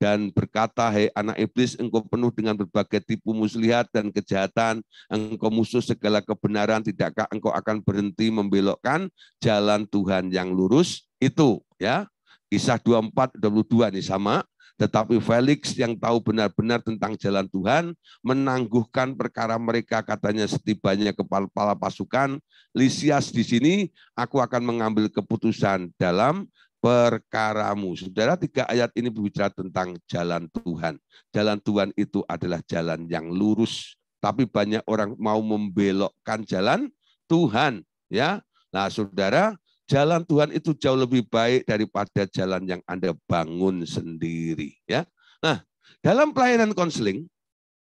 dan berkata, Hei anak iblis, engkau penuh dengan berbagai tipu muslihat dan kejahatan, engkau musuh segala kebenaran, tidakkah engkau akan berhenti membelokkan jalan Tuhan yang lurus? Itu ya, kisah 24, 22 ini sama. Tetapi Felix yang tahu benar-benar tentang jalan Tuhan, menangguhkan perkara mereka katanya setibanya kepala pasukan, Lisias di sini, aku akan mengambil keputusan dalam perkaramu. Saudara, tiga ayat ini berbicara tentang jalan Tuhan. Jalan Tuhan itu adalah jalan yang lurus, tapi banyak orang mau membelokkan jalan Tuhan, ya. Nah, Saudara, jalan Tuhan itu jauh lebih baik daripada jalan yang Anda bangun sendiri, ya. Nah, dalam pelayanan konseling,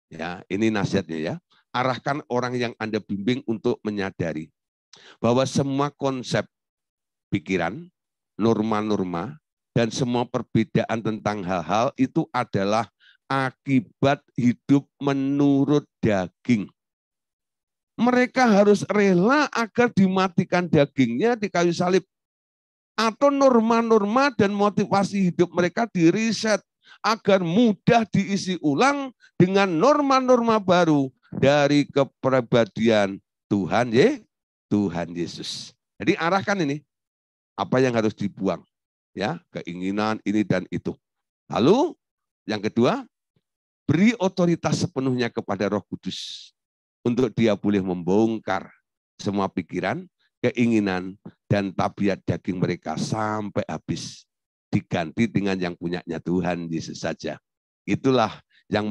ya, ini nasihatnya ya. Arahkan orang yang Anda bimbing untuk menyadari bahwa semua konsep pikiran, norma-norma dan semua perbedaan tentang hal-hal itu adalah akibat hidup menurut daging. Mereka harus rela agar dimatikan dagingnya di kayu salib. Atau norma-norma dan motivasi hidup mereka diriset agar mudah diisi ulang dengan norma-norma baru dari kepribadian Tuhan, ye, Tuhan Yesus. Jadi arahkan ini apa yang harus dibuang ya keinginan ini dan itu lalu yang kedua beri otoritas sepenuhnya kepada Roh Kudus untuk dia boleh membongkar semua pikiran keinginan dan tabiat daging mereka sampai habis diganti dengan yang punyanya Tuhan Yesus saja itulah yang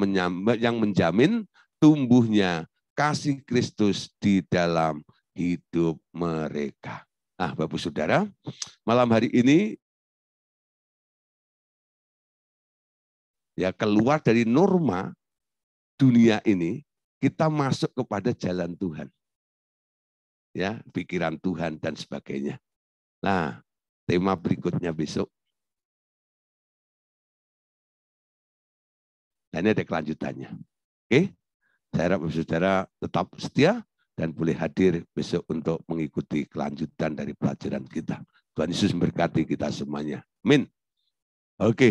yang menjamin tumbuhnya kasih Kristus di dalam hidup mereka Nah, Bapak Saudara, malam hari ini ya keluar dari norma dunia ini, kita masuk kepada jalan Tuhan. Ya, pikiran Tuhan dan sebagainya. Nah, tema berikutnya besok. Dan nah, ini ada kelanjutannya. Oke? Saya harap saudara tetap setia dan boleh hadir besok untuk mengikuti kelanjutan dari pelajaran kita. Tuhan Yesus memberkati kita semuanya. Amin. Oke.